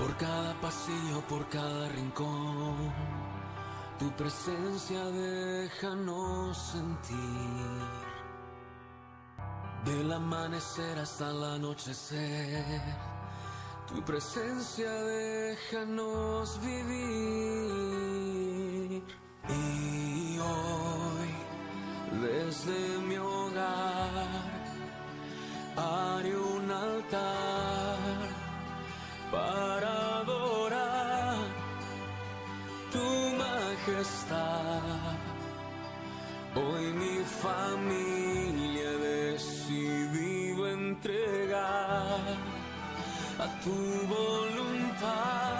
Por cada pasillo, por cada rincón, tu presencia déjanos sentir. Del amanecer hasta el anochecer, tu presencia déjanos vivir. Y hoy, desde mi hogar, haré un altar para adorar tu majestad. Hoy mi familia he decidido entregar a tu voluntad.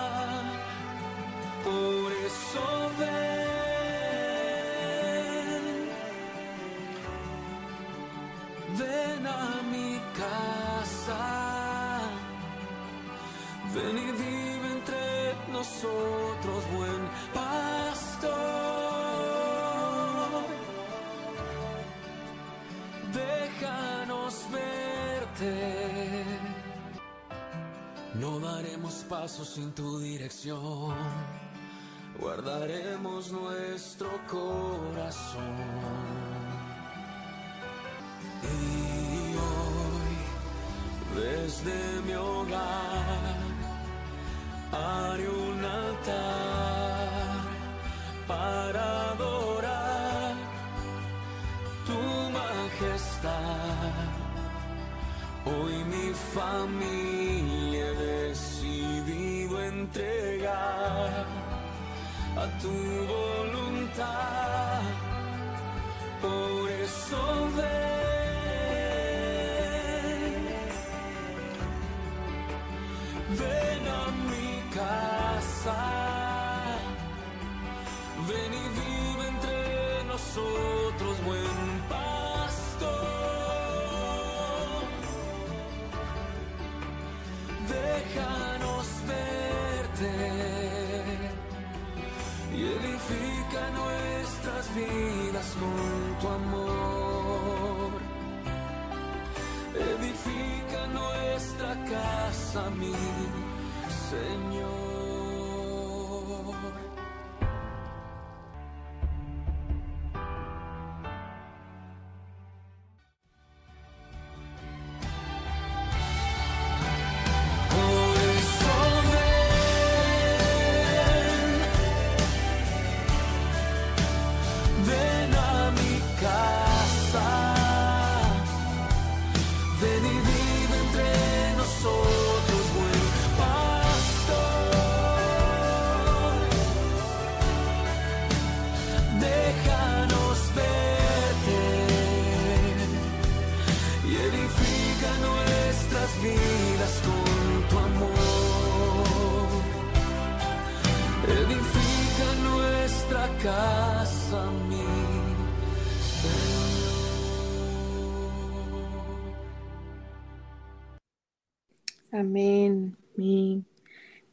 Ven y entre nosotros, buen pastor. Déjanos verte. No daremos pasos sin tu dirección. Guardaremos nuestro corazón. Y hoy, desde mi hogar, haré un altar para adorar tu majestad. Hoy mi familia he decidido entregar a tu voluntad. Por eso ven. Ven a mí.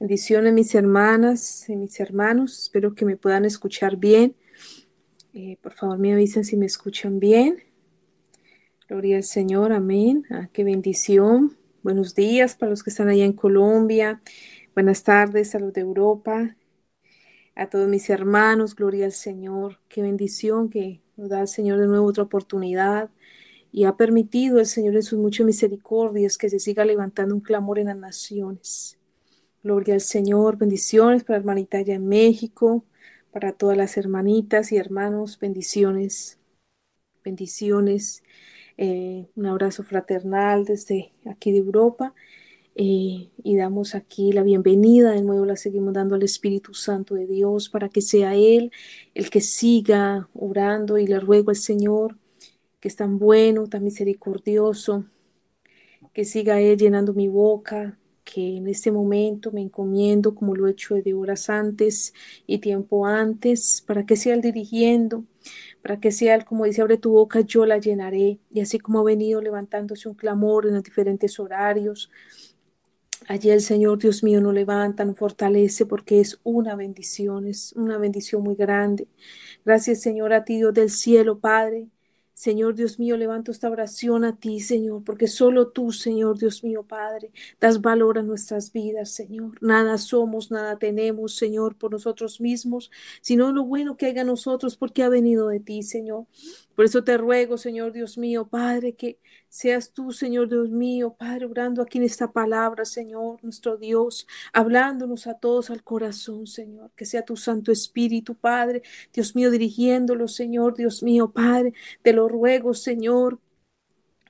Bendiciones mis hermanas y mis hermanos, espero que me puedan escuchar bien. Eh, por favor me avisen si me escuchan bien. Gloria al Señor, amén. Ah, qué bendición. Buenos días para los que están allá en Colombia. Buenas tardes a los de Europa. A todos mis hermanos, gloria al Señor. Qué bendición que nos da el Señor de nuevo otra oportunidad y ha permitido el Señor en sus muchas misericordias que se siga levantando un clamor en las naciones. Gloria al Señor, bendiciones para hermanita allá en México, para todas las hermanitas y hermanos, bendiciones, bendiciones. Eh, un abrazo fraternal desde aquí de Europa eh, y damos aquí la bienvenida, de nuevo la seguimos dando al Espíritu Santo de Dios para que sea Él el que siga orando y le ruego al Señor que es tan bueno, tan misericordioso, que siga Él llenando mi boca, que en este momento me encomiendo, como lo he hecho de horas antes y tiempo antes, para que sea el dirigiendo, para que sea el, como dice, abre tu boca, yo la llenaré. Y así como ha venido levantándose un clamor en los diferentes horarios, Allí el Señor, Dios mío, nos levanta, nos fortalece porque es una bendición, es una bendición muy grande. Gracias, Señor, a ti, Dios del cielo, Padre, Señor Dios mío, levanto esta oración a ti, Señor, porque solo tú, Señor Dios mío, Padre, das valor a nuestras vidas, Señor. Nada somos, nada tenemos, Señor, por nosotros mismos, sino lo bueno que haga nosotros, porque ha venido de ti, Señor. Por eso te ruego, Señor Dios mío, Padre, que seas tú, Señor Dios mío, Padre, orando aquí en esta palabra, Señor, nuestro Dios, hablándonos a todos al corazón, Señor. Que sea tu Santo Espíritu, Padre, Dios mío, dirigiéndolo, Señor, Dios mío, Padre. Te lo ruego, Señor,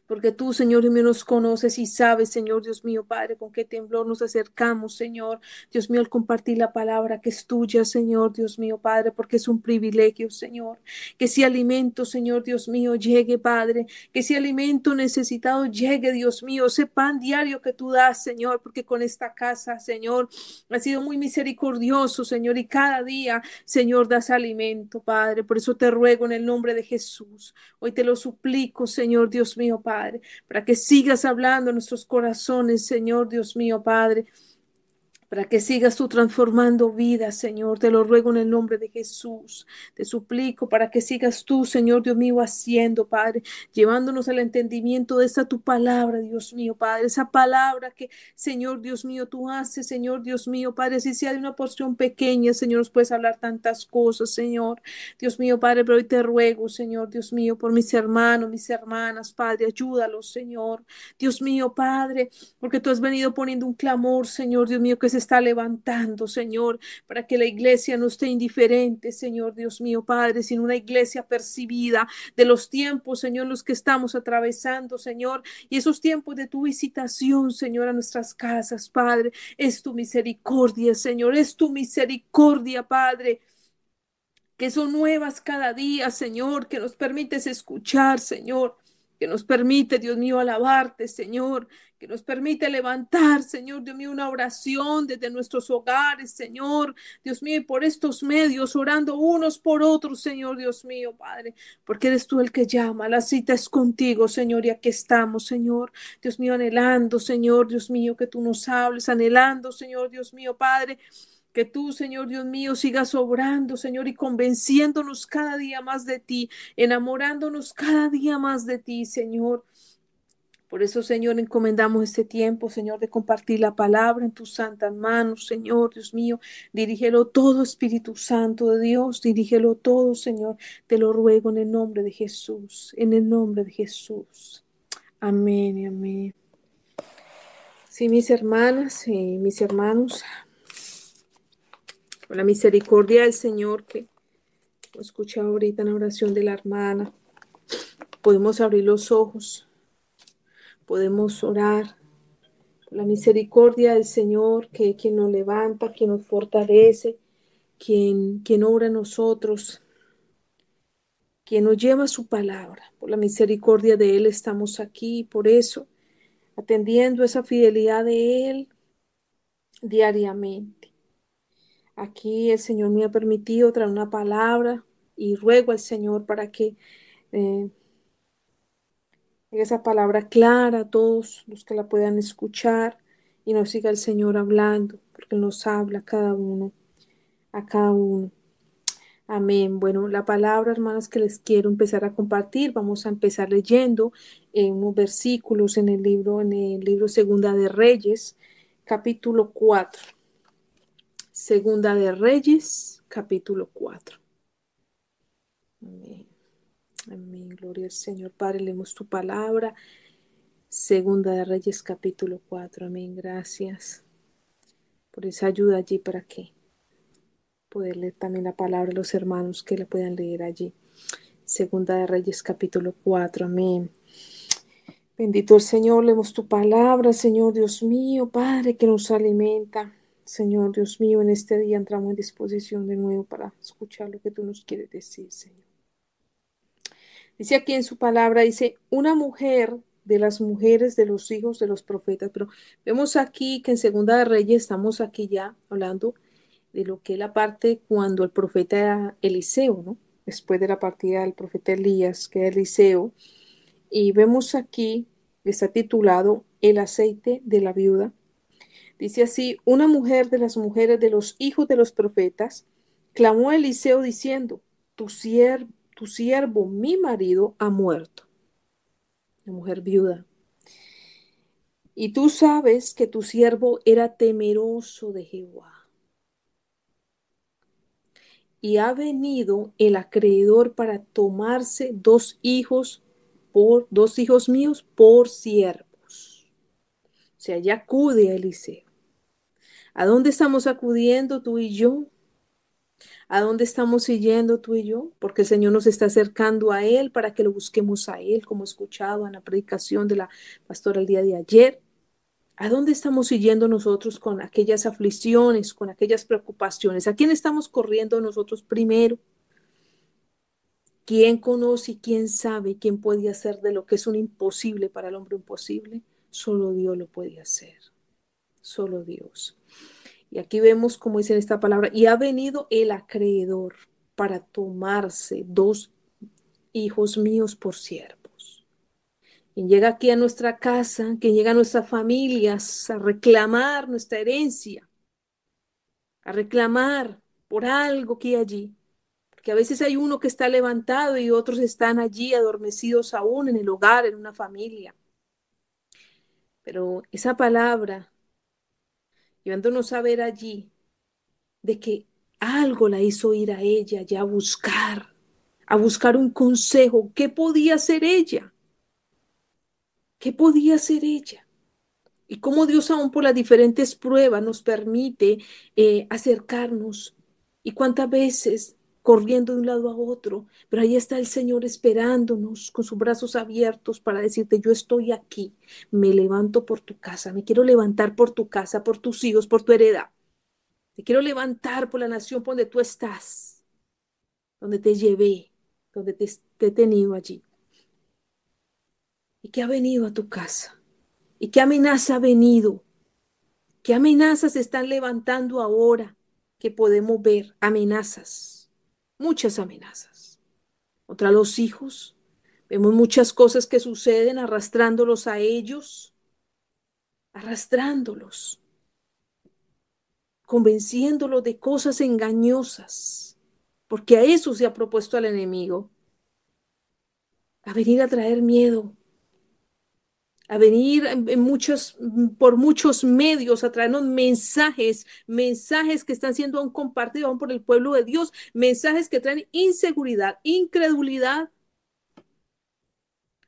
porque tú, Señor Dios mío, nos conoces y sabes, Señor Dios mío, Padre, con qué temblor nos acercamos, Señor, Dios mío, al compartir la palabra que es tuya, Señor Dios mío, Padre, porque es un privilegio, Señor, que si alimento, Señor Dios mío, llegue, Padre, que si alimento necesitado llegue, Dios mío, ese pan diario que tú das, Señor, porque con esta casa, Señor, ha sido muy misericordioso, Señor, y cada día, Señor, das alimento, Padre, por eso te ruego en el nombre de Jesús, hoy te lo suplico, Señor Dios mío, Padre, para que sigas hablando nuestros corazones, Señor Dios mío, Padre para que sigas tú transformando vidas, Señor. Te lo ruego en el nombre de Jesús. Te suplico para que sigas tú, Señor Dios mío, haciendo, Padre, llevándonos al entendimiento de esta tu palabra, Dios mío, Padre. Esa palabra que, Señor Dios mío, tú haces, Señor Dios mío, Padre. Si sea de una porción pequeña, Señor, nos puedes hablar tantas cosas, Señor. Dios mío, Padre, pero hoy te ruego, Señor Dios mío, por mis hermanos, mis hermanas, Padre, ayúdalos, Señor. Dios mío, Padre, porque tú has venido poniendo un clamor, Señor Dios mío, que se está levantando, Señor, para que la iglesia no esté indiferente, Señor Dios mío, Padre, sino una iglesia percibida de los tiempos, Señor, los que estamos atravesando, Señor, y esos tiempos de tu visitación, Señor, a nuestras casas, Padre. Es tu misericordia, Señor, es tu misericordia, Padre que son nuevas cada día, Señor, que nos permites escuchar, Señor, que nos permite, Dios mío, alabarte, Señor, que nos permite levantar, Señor, Dios mío, una oración desde nuestros hogares, Señor, Dios mío, y por estos medios, orando unos por otros, Señor, Dios mío, Padre, porque eres tú el que llama, la cita es contigo, Señor, y aquí estamos, Señor, Dios mío, anhelando, Señor, Dios mío, que tú nos hables, anhelando, Señor, Dios mío, Padre. Que tú, Señor Dios mío, sigas obrando, Señor, y convenciéndonos cada día más de ti, enamorándonos cada día más de ti, Señor. Por eso, Señor, encomendamos este tiempo, Señor, de compartir la palabra en tus santas manos, Señor, Dios mío. Dirígelo todo, Espíritu Santo de Dios, dirígelo todo, Señor. Te lo ruego en el nombre de Jesús, en el nombre de Jesús. Amén y amén. Sí, mis hermanas y mis hermanos, con la misericordia del Señor que escucha ahorita en la oración de la hermana, podemos abrir los ojos podemos orar por la misericordia del Señor, que quien nos levanta, quien nos fortalece, quien, quien obra nosotros, quien nos lleva su palabra. Por la misericordia de Él estamos aquí, por eso, atendiendo esa fidelidad de Él diariamente. Aquí el Señor me ha permitido traer una palabra y ruego al Señor para que eh, esa palabra clara a todos los que la puedan escuchar y nos siga el Señor hablando, porque nos habla a cada uno, a cada uno. Amén. Bueno, la palabra, hermanas, que les quiero empezar a compartir, vamos a empezar leyendo en eh, unos versículos en el libro, en el libro Segunda de Reyes, capítulo 4. Segunda de Reyes, capítulo 4. Amén. Amén, gloria al Señor. Padre, leemos tu palabra. Segunda de Reyes, capítulo 4. Amén, gracias por esa ayuda allí para que poder leer también la palabra a los hermanos que la puedan leer allí. Segunda de Reyes, capítulo 4. Amén. Bendito el Señor, leemos tu palabra, Señor Dios mío, Padre que nos alimenta. Señor Dios mío, en este día entramos en disposición de nuevo para escuchar lo que tú nos quieres decir, Señor. Dice aquí en su palabra, dice, una mujer de las mujeres de los hijos de los profetas. Pero vemos aquí que en Segunda de Reyes estamos aquí ya hablando de lo que es la parte cuando el profeta Eliseo, ¿no? Después de la partida del profeta Elías, que es Eliseo. Y vemos aquí, que está titulado El aceite de la viuda. Dice así, una mujer de las mujeres de los hijos de los profetas clamó a Eliseo diciendo, tu siervo tu siervo, mi marido, ha muerto. La mujer viuda. Y tú sabes que tu siervo era temeroso de Jehová. Y ha venido el acreedor para tomarse dos hijos por dos hijos míos por siervos. O sea, ya acude a Eliseo. ¿A dónde estamos acudiendo tú y yo? ¿A dónde estamos yendo tú y yo? Porque el Señor nos está acercando a Él para que lo busquemos a Él, como escuchado en la predicación de la pastora el día de ayer. ¿A dónde estamos yendo nosotros con aquellas aflicciones, con aquellas preocupaciones? ¿A quién estamos corriendo nosotros primero? ¿Quién conoce y quién sabe quién puede hacer de lo que es un imposible para el hombre imposible? Solo Dios lo puede hacer. Solo Dios. Y aquí vemos, cómo dice en esta palabra, y ha venido el acreedor para tomarse dos hijos míos por siervos. Quien llega aquí a nuestra casa, quien llega a nuestras familias a reclamar nuestra herencia, a reclamar por algo que hay allí. Porque a veces hay uno que está levantado y otros están allí adormecidos aún en el hogar, en una familia. Pero esa palabra llevándonos a ver allí de que algo la hizo ir a ella ya a buscar, a buscar un consejo. ¿Qué podía hacer ella? ¿Qué podía hacer ella? Y cómo Dios aún por las diferentes pruebas nos permite eh, acercarnos. Y cuántas veces corriendo de un lado a otro, pero ahí está el Señor esperándonos con sus brazos abiertos para decirte, yo estoy aquí, me levanto por tu casa, me quiero levantar por tu casa, por tus hijos, por tu heredad, me quiero levantar por la nación donde tú estás, donde te llevé, donde te, he tenido allí. Y qué ha venido a tu casa, y qué amenaza ha venido, qué amenazas se están levantando ahora que podemos ver, amenazas muchas amenazas. otra los hijos, vemos muchas cosas que suceden arrastrándolos a ellos, arrastrándolos, convenciéndolos de cosas engañosas, porque a eso se ha propuesto al enemigo, a venir a traer miedo, a venir en muchos, por muchos medios a traernos mensajes, mensajes que están siendo aún compartidos por el pueblo de Dios, mensajes que traen inseguridad, incredulidad.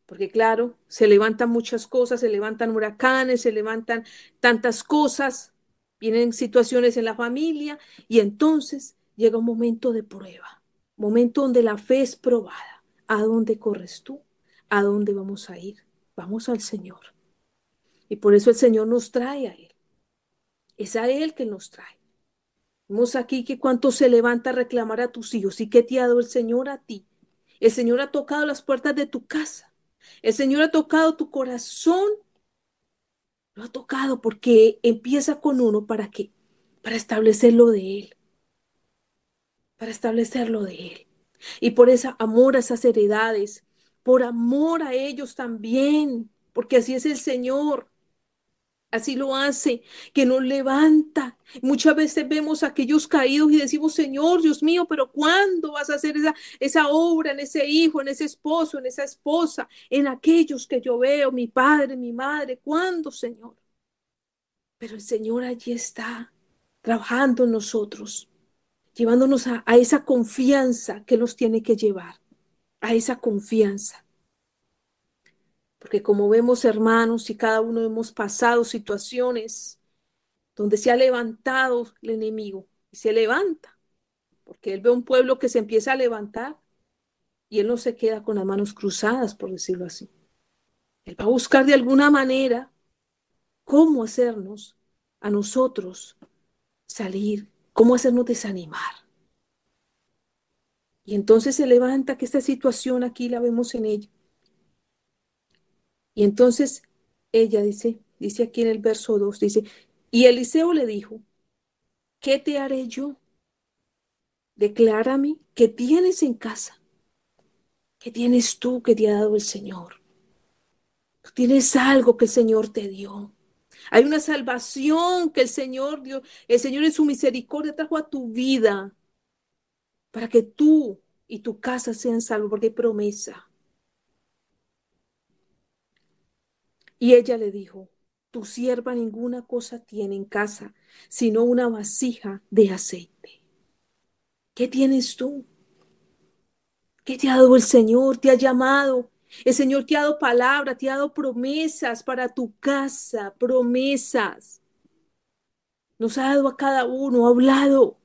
Porque claro, se levantan muchas cosas, se levantan huracanes, se levantan tantas cosas, vienen situaciones en la familia y entonces llega un momento de prueba, momento donde la fe es probada. ¿A dónde corres tú? ¿A dónde vamos a ir? vamos al Señor. Y por eso el Señor nos trae a Él. Es a Él que nos trae. Vemos aquí que cuánto se levanta a reclamar a tus hijos y que te ha dado el Señor a ti. El Señor ha tocado las puertas de tu casa. El Señor ha tocado tu corazón. Lo ha tocado porque empieza con uno para qué? Para establecerlo de Él. Para establecerlo de Él. Y por ese amor a esas heredades, por amor a ellos también, porque así es el Señor. Así lo hace, que nos levanta. Muchas veces vemos a aquellos caídos y decimos, Señor, Dios mío, pero ¿cuándo vas a hacer esa, esa obra en ese hijo, en ese esposo, en esa esposa, en aquellos que yo veo, mi padre, mi madre? ¿Cuándo, Señor? Pero el Señor allí está, trabajando en nosotros, llevándonos a, a esa confianza que nos tiene que llevar a esa confianza. Porque como vemos, hermanos, y cada uno hemos pasado situaciones donde se ha levantado el enemigo y se levanta, porque él ve un pueblo que se empieza a levantar y él no se queda con las manos cruzadas, por decirlo así. Él va a buscar de alguna manera cómo hacernos a nosotros salir, cómo hacernos desanimar. Y entonces se levanta que esta situación aquí la vemos en ella. Y entonces ella dice, dice aquí en el verso 2, dice, y Eliseo le dijo, ¿qué te haré yo? Declárame qué tienes en casa, qué tienes tú que te ha dado el Señor. tienes algo que el Señor te dio. Hay una salvación que el Señor dio. El Señor en su misericordia trajo a tu vida para que tú y tu casa sean salvos, porque promesa. Y ella le dijo, tu sierva ninguna cosa tiene en casa, sino una vasija de aceite. ¿Qué tienes tú? ¿Qué te ha dado el Señor? ¿Te ha llamado? El Señor te ha dado palabra, te ha dado promesas para tu casa, promesas. Nos ha dado a cada uno, ha hablado.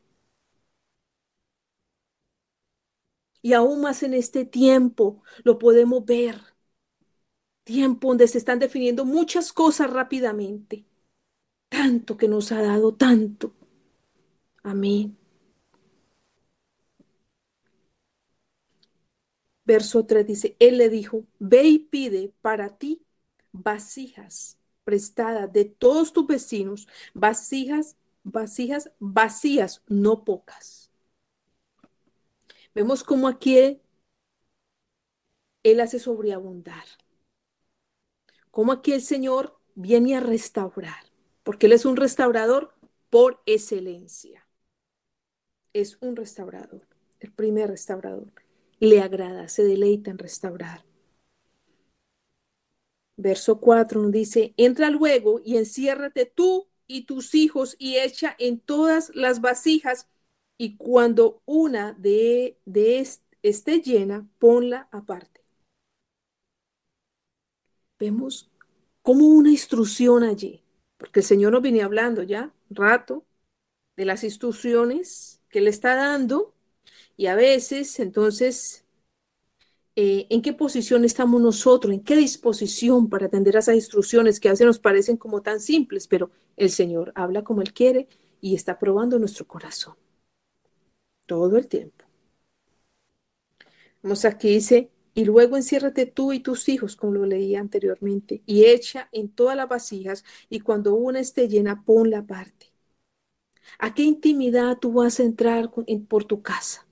Y aún más en este tiempo lo podemos ver. Tiempo donde se están definiendo muchas cosas rápidamente. Tanto que nos ha dado tanto. Amén. Verso 3 dice, Él le dijo, ve y pide para ti vasijas prestadas de todos tus vecinos, vasijas, vasijas, vacías, no pocas. Vemos cómo aquí él, hace sobreabundar. Cómo aquí el Señor viene a restaurar, porque Él es un restaurador por excelencia. Es un restaurador, el primer restaurador. Le agrada, se deleita en restaurar. Verso 4 nos dice, entra luego y enciérrate tú y tus hijos y echa en todas las vasijas y cuando una de, de esté llena, ponla aparte. Vemos como una instrucción allí, porque el Señor nos viene hablando ya un rato de las instrucciones que le está dando y a veces entonces, eh, ¿en qué posición estamos nosotros? ¿En qué disposición para atender a esas instrucciones que a veces nos parecen como tan simples, pero el Señor habla como Él quiere y está probando nuestro corazón? todo el tiempo. Vamos aquí dice, y luego enciérrate tú y tus hijos, como lo leía anteriormente, y echa en todas las vasijas, y cuando una esté llena, ponla aparte. ¿A qué intimidad tú vas a entrar por tu casa?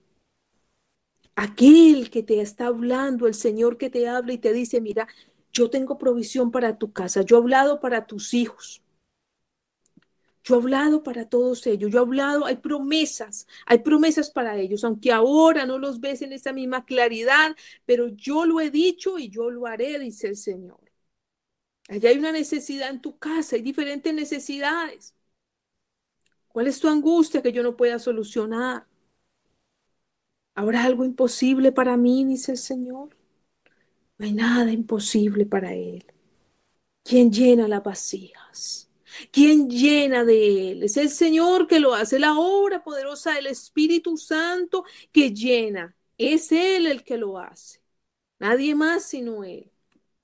Aquel que te está hablando, el Señor que te habla y te dice, mira, yo tengo provisión para tu casa, yo he hablado para tus hijos. Yo he hablado para todos ellos, yo he hablado, hay promesas, hay promesas para ellos, aunque ahora no los ves en esa misma claridad, pero yo lo he dicho y yo lo haré, dice el Señor. Allá hay una necesidad en tu casa, hay diferentes necesidades. ¿Cuál es tu angustia que yo no pueda solucionar? ¿Habrá algo imposible para mí? Dice el Señor. No hay nada imposible para Él. ¿Quién llena las vacías? quien llena de Él. Es el Señor que lo hace, la obra poderosa del Espíritu Santo que llena. Es Él el que lo hace. Nadie más sino Él.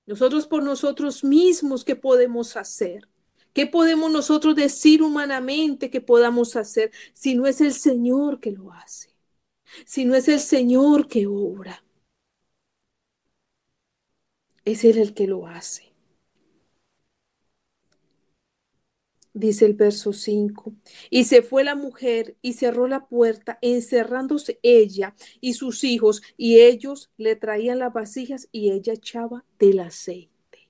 Nosotros por nosotros mismos, ¿qué podemos hacer? ¿Qué podemos nosotros decir humanamente que podamos hacer si no es el Señor que lo hace? Si no es el Señor que obra. Es Él el que lo hace. dice el verso 5. Y se fue la mujer y cerró la puerta, encerrándose ella y sus hijos, y ellos le traían las vasijas y ella echaba del aceite.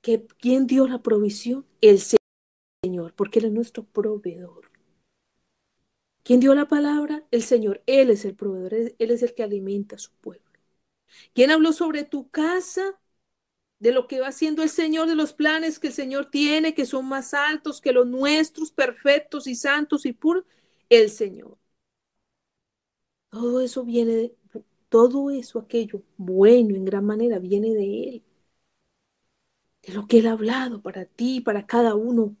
¿Que, ¿Quién dio la provisión? El Señor, porque Él es nuestro proveedor. ¿Quién dio la palabra? El Señor. Él es el proveedor, Él es el que alimenta a su pueblo. ¿Quién habló sobre tu casa? de lo que va haciendo el Señor, de los planes que el Señor tiene, que son más altos que los nuestros, perfectos y santos y puros, el Señor. Todo eso viene de, todo eso, aquello bueno en gran manera, viene de Él, de lo que Él ha hablado para ti, para cada uno.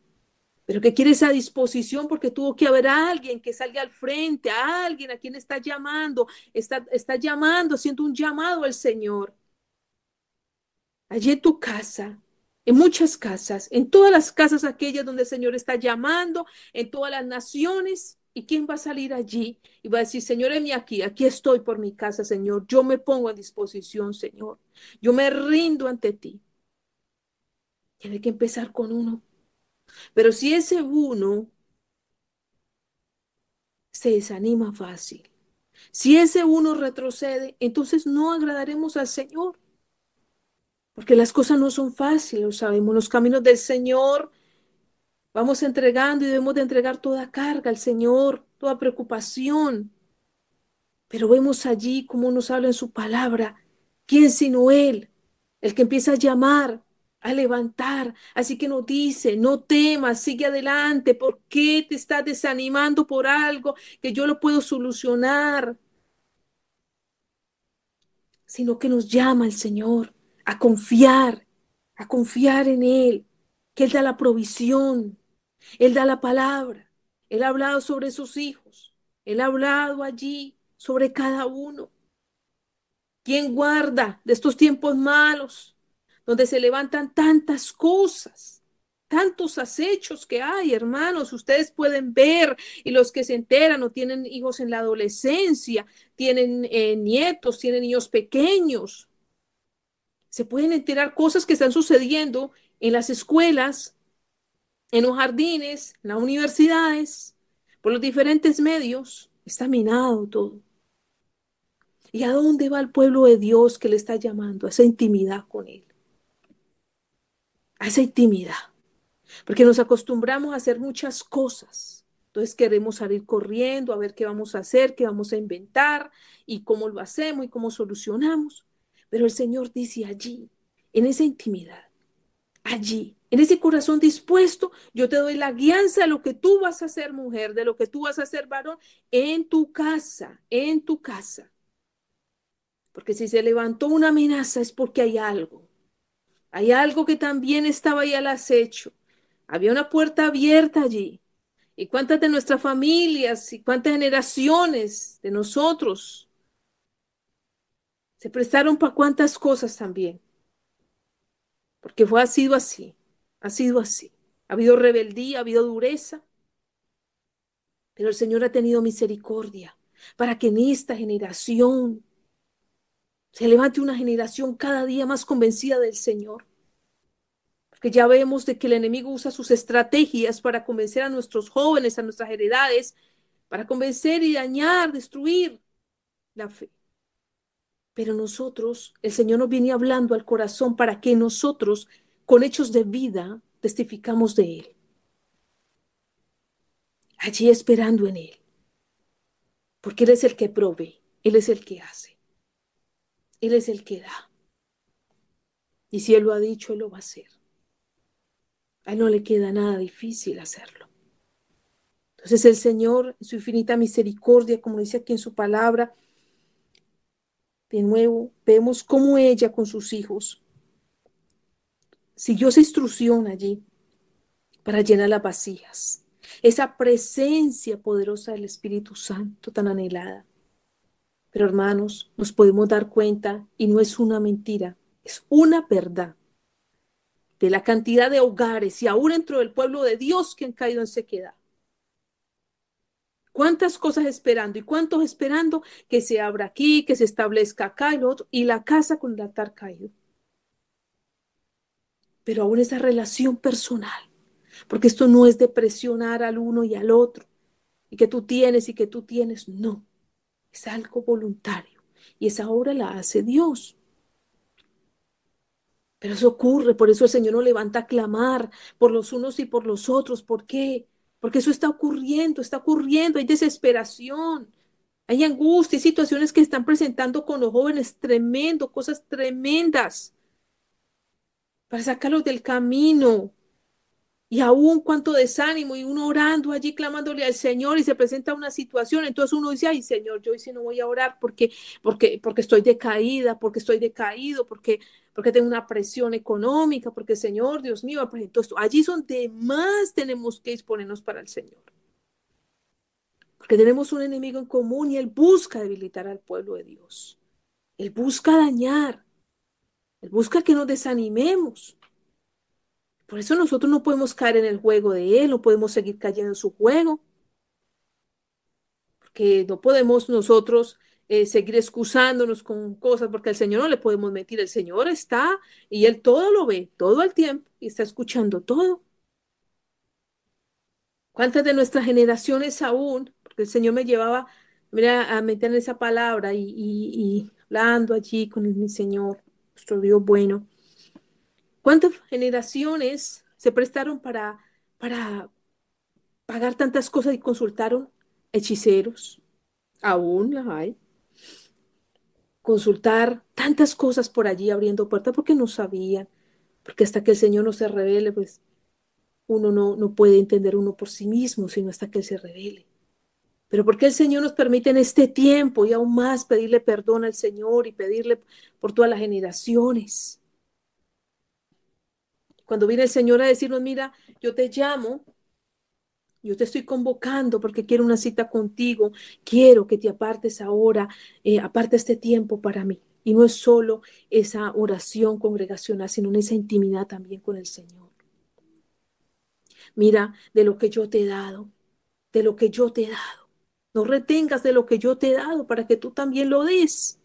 Pero que quiere esa disposición porque tuvo que haber alguien que salga al frente, a alguien a quien está llamando, está, está llamando, haciendo un llamado al Señor allí en tu casa, en muchas casas, en todas las casas aquellas donde el Señor está llamando, en todas las naciones. ¿Y quién va a salir allí y va a decir, Señor, mi aquí, aquí estoy por mi casa, Señor? Yo me pongo a disposición, Señor. Yo me rindo ante ti. Tiene que empezar con uno. Pero si ese uno se desanima fácil, si ese uno retrocede, entonces no agradaremos al Señor porque las cosas no son fáciles, lo sabemos, los caminos del Señor. Vamos entregando y debemos de entregar toda carga al Señor, toda preocupación. Pero vemos allí como nos habla en su palabra. ¿Quién sino Él? El que empieza a llamar, a levantar. Así que nos dice, no temas, sigue adelante. ¿Por qué te estás desanimando por algo que yo lo puedo solucionar? Sino que nos llama el Señor a confiar, a confiar en Él, que Él da la provisión, Él da la palabra, Él ha hablado sobre sus hijos, Él ha hablado allí sobre cada uno. ¿Quién guarda de estos tiempos malos, donde se levantan tantas cosas? Tantos acechos que hay, hermanos, ustedes pueden ver y los que se enteran o tienen hijos en la adolescencia, tienen eh, nietos, tienen niños pequeños, se pueden enterar cosas que están sucediendo en las escuelas, en los jardines, en las universidades, por los diferentes medios. Está minado todo. ¿Y a dónde va el pueblo de Dios que le está llamando? A esa intimidad con Él. A esa intimidad. Porque nos acostumbramos a hacer muchas cosas. Entonces queremos salir corriendo a ver qué vamos a hacer, qué vamos a inventar y cómo lo hacemos y cómo solucionamos. Pero el Señor dice allí, en esa intimidad, allí, en ese corazón dispuesto, yo te doy la guianza de lo que tú vas a hacer mujer, de lo que tú vas a ser varón, en tu casa, en tu casa. Porque si se levantó una amenaza es porque hay algo. Hay algo que también estaba ahí al acecho. Había una puerta abierta allí. ¿Y cuántas de nuestras familias y cuántas generaciones de nosotros se prestaron para cuantas cosas también. Porque fue, ha sido así, ha sido así. Ha habido rebeldía, ha habido dureza. Pero el Señor ha tenido misericordia para que en esta generación se levante una generación cada día más convencida del Señor. Porque ya vemos de que el enemigo usa sus estrategias para convencer a nuestros jóvenes, a nuestras heredades, para convencer y dañar, destruir la fe. Pero nosotros, el Señor nos viene hablando al corazón para que nosotros, con hechos de vida, testificamos de Él. Allí esperando en Él. Porque Él es el que provee, Él es el que hace, Él es el que da. Y si Él lo ha dicho, Él lo va a hacer. A Él no le queda nada difícil hacerlo. Entonces el Señor, en su infinita misericordia, como dice aquí en su palabra, de nuevo, vemos cómo ella con sus hijos siguió esa instrucción allí para llenar las vacías. Esa presencia poderosa del Espíritu Santo tan anhelada. Pero hermanos, nos podemos dar cuenta, y no es una mentira, es una verdad, de la cantidad de hogares y aún dentro del pueblo de Dios que han caído en sequedad. ¿Cuántas cosas esperando y cuántos esperando que se abra aquí, que se establezca acá y Y la casa con el altar caído. Pero aún esa relación personal, porque esto no es de presionar al uno y al otro, y que tú tienes y que tú tienes, no. Es algo voluntario y esa obra la hace Dios. Pero eso ocurre, por eso el Señor no levanta a clamar por los unos y por los otros. ¿Por qué? porque eso está ocurriendo, está ocurriendo, hay desesperación, hay angustia, hay situaciones que están presentando con los jóvenes tremendo, cosas tremendas, para sacarlos del camino. Y aún cuánto desánimo, y uno orando allí, clamándole al Señor, y se presenta una situación, entonces uno dice, ay Señor, yo hoy sí no voy a orar porque, porque, porque estoy decaída, porque estoy decaído, porque, porque tengo una presión económica, porque Señor, Dios mío, presentado esto. Allí son donde más tenemos que exponernos para el Señor. Porque tenemos un enemigo en común y él busca debilitar al pueblo de Dios. Él busca dañar. Él busca que nos desanimemos. Por eso nosotros no podemos caer en el juego de él, no podemos seguir cayendo en su juego. Porque no podemos nosotros eh, seguir excusándonos con cosas, porque al Señor no le podemos mentir, el Señor está y Él todo lo ve, todo el tiempo, y está escuchando todo. ¿Cuántas de nuestras generaciones aún, porque el Señor me llevaba, mira, a meter en esa palabra y, hablando allí con mi Señor, nuestro Dios bueno, ¿cuántas generaciones se prestaron para, para pagar tantas cosas y consultaron hechiceros? Aún las hay consultar tantas cosas por allí abriendo puertas porque no sabían, porque hasta que el Señor no se revele, pues uno no, no puede entender uno por sí mismo, sino hasta que Él se revele. Pero porque el Señor nos permite en este tiempo y aún más pedirle perdón al Señor y pedirle por todas las generaciones. Cuando viene el Señor a decirnos, mira, yo te llamo yo te estoy convocando porque quiero una cita contigo. Quiero que te apartes ahora, eh, aparte este tiempo para mí. Y no es solo esa oración congregacional, sino esa intimidad también con el Señor. Mira, de lo que yo te he dado, de lo que yo te he dado. No retengas de lo que yo te he dado para que tú también lo des.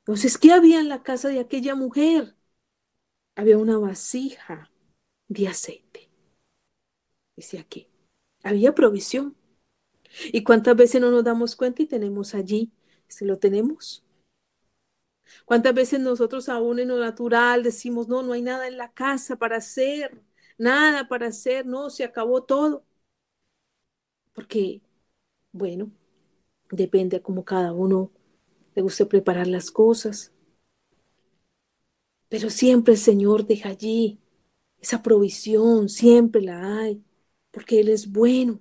Entonces, ¿qué había en la casa de aquella mujer? Había una vasija de aceite. Decía que había provisión. ¿Y cuántas veces no nos damos cuenta y tenemos allí? Si lo tenemos. ¿Cuántas veces nosotros aún en lo natural decimos, no, no hay nada en la casa para hacer, nada para hacer, no, se acabó todo? Porque, bueno, depende a cómo cada uno le guste preparar las cosas. Pero siempre el Señor deja allí esa provisión, siempre la hay porque Él es bueno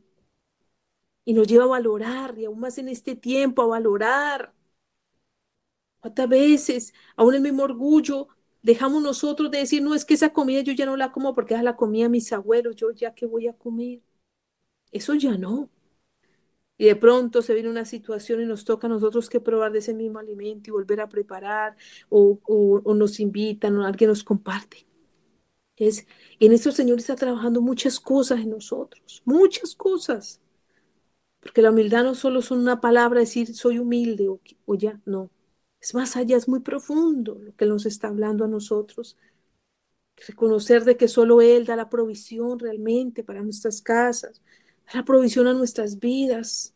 y nos lleva a valorar, y aún más en este tiempo, a valorar. ¿Cuántas veces, aún el mismo orgullo, dejamos nosotros de decir, no, es que esa comida yo ya no la como porque es ah, la comida mis abuelos, yo ya que voy a comer? Eso ya no. Y de pronto se viene una situación y nos toca a nosotros que probar de ese mismo alimento y volver a preparar, o, o nos invitan, o alguien nos comparte. Es, en eso el Señor está trabajando muchas cosas en nosotros, muchas cosas. Porque la humildad no solo es una palabra, decir soy humilde o, ya, no. Es más allá, es muy profundo lo que nos está hablando a nosotros. Reconocer de que solo Él da la provisión realmente para nuestras casas, da la provisión a nuestras vidas,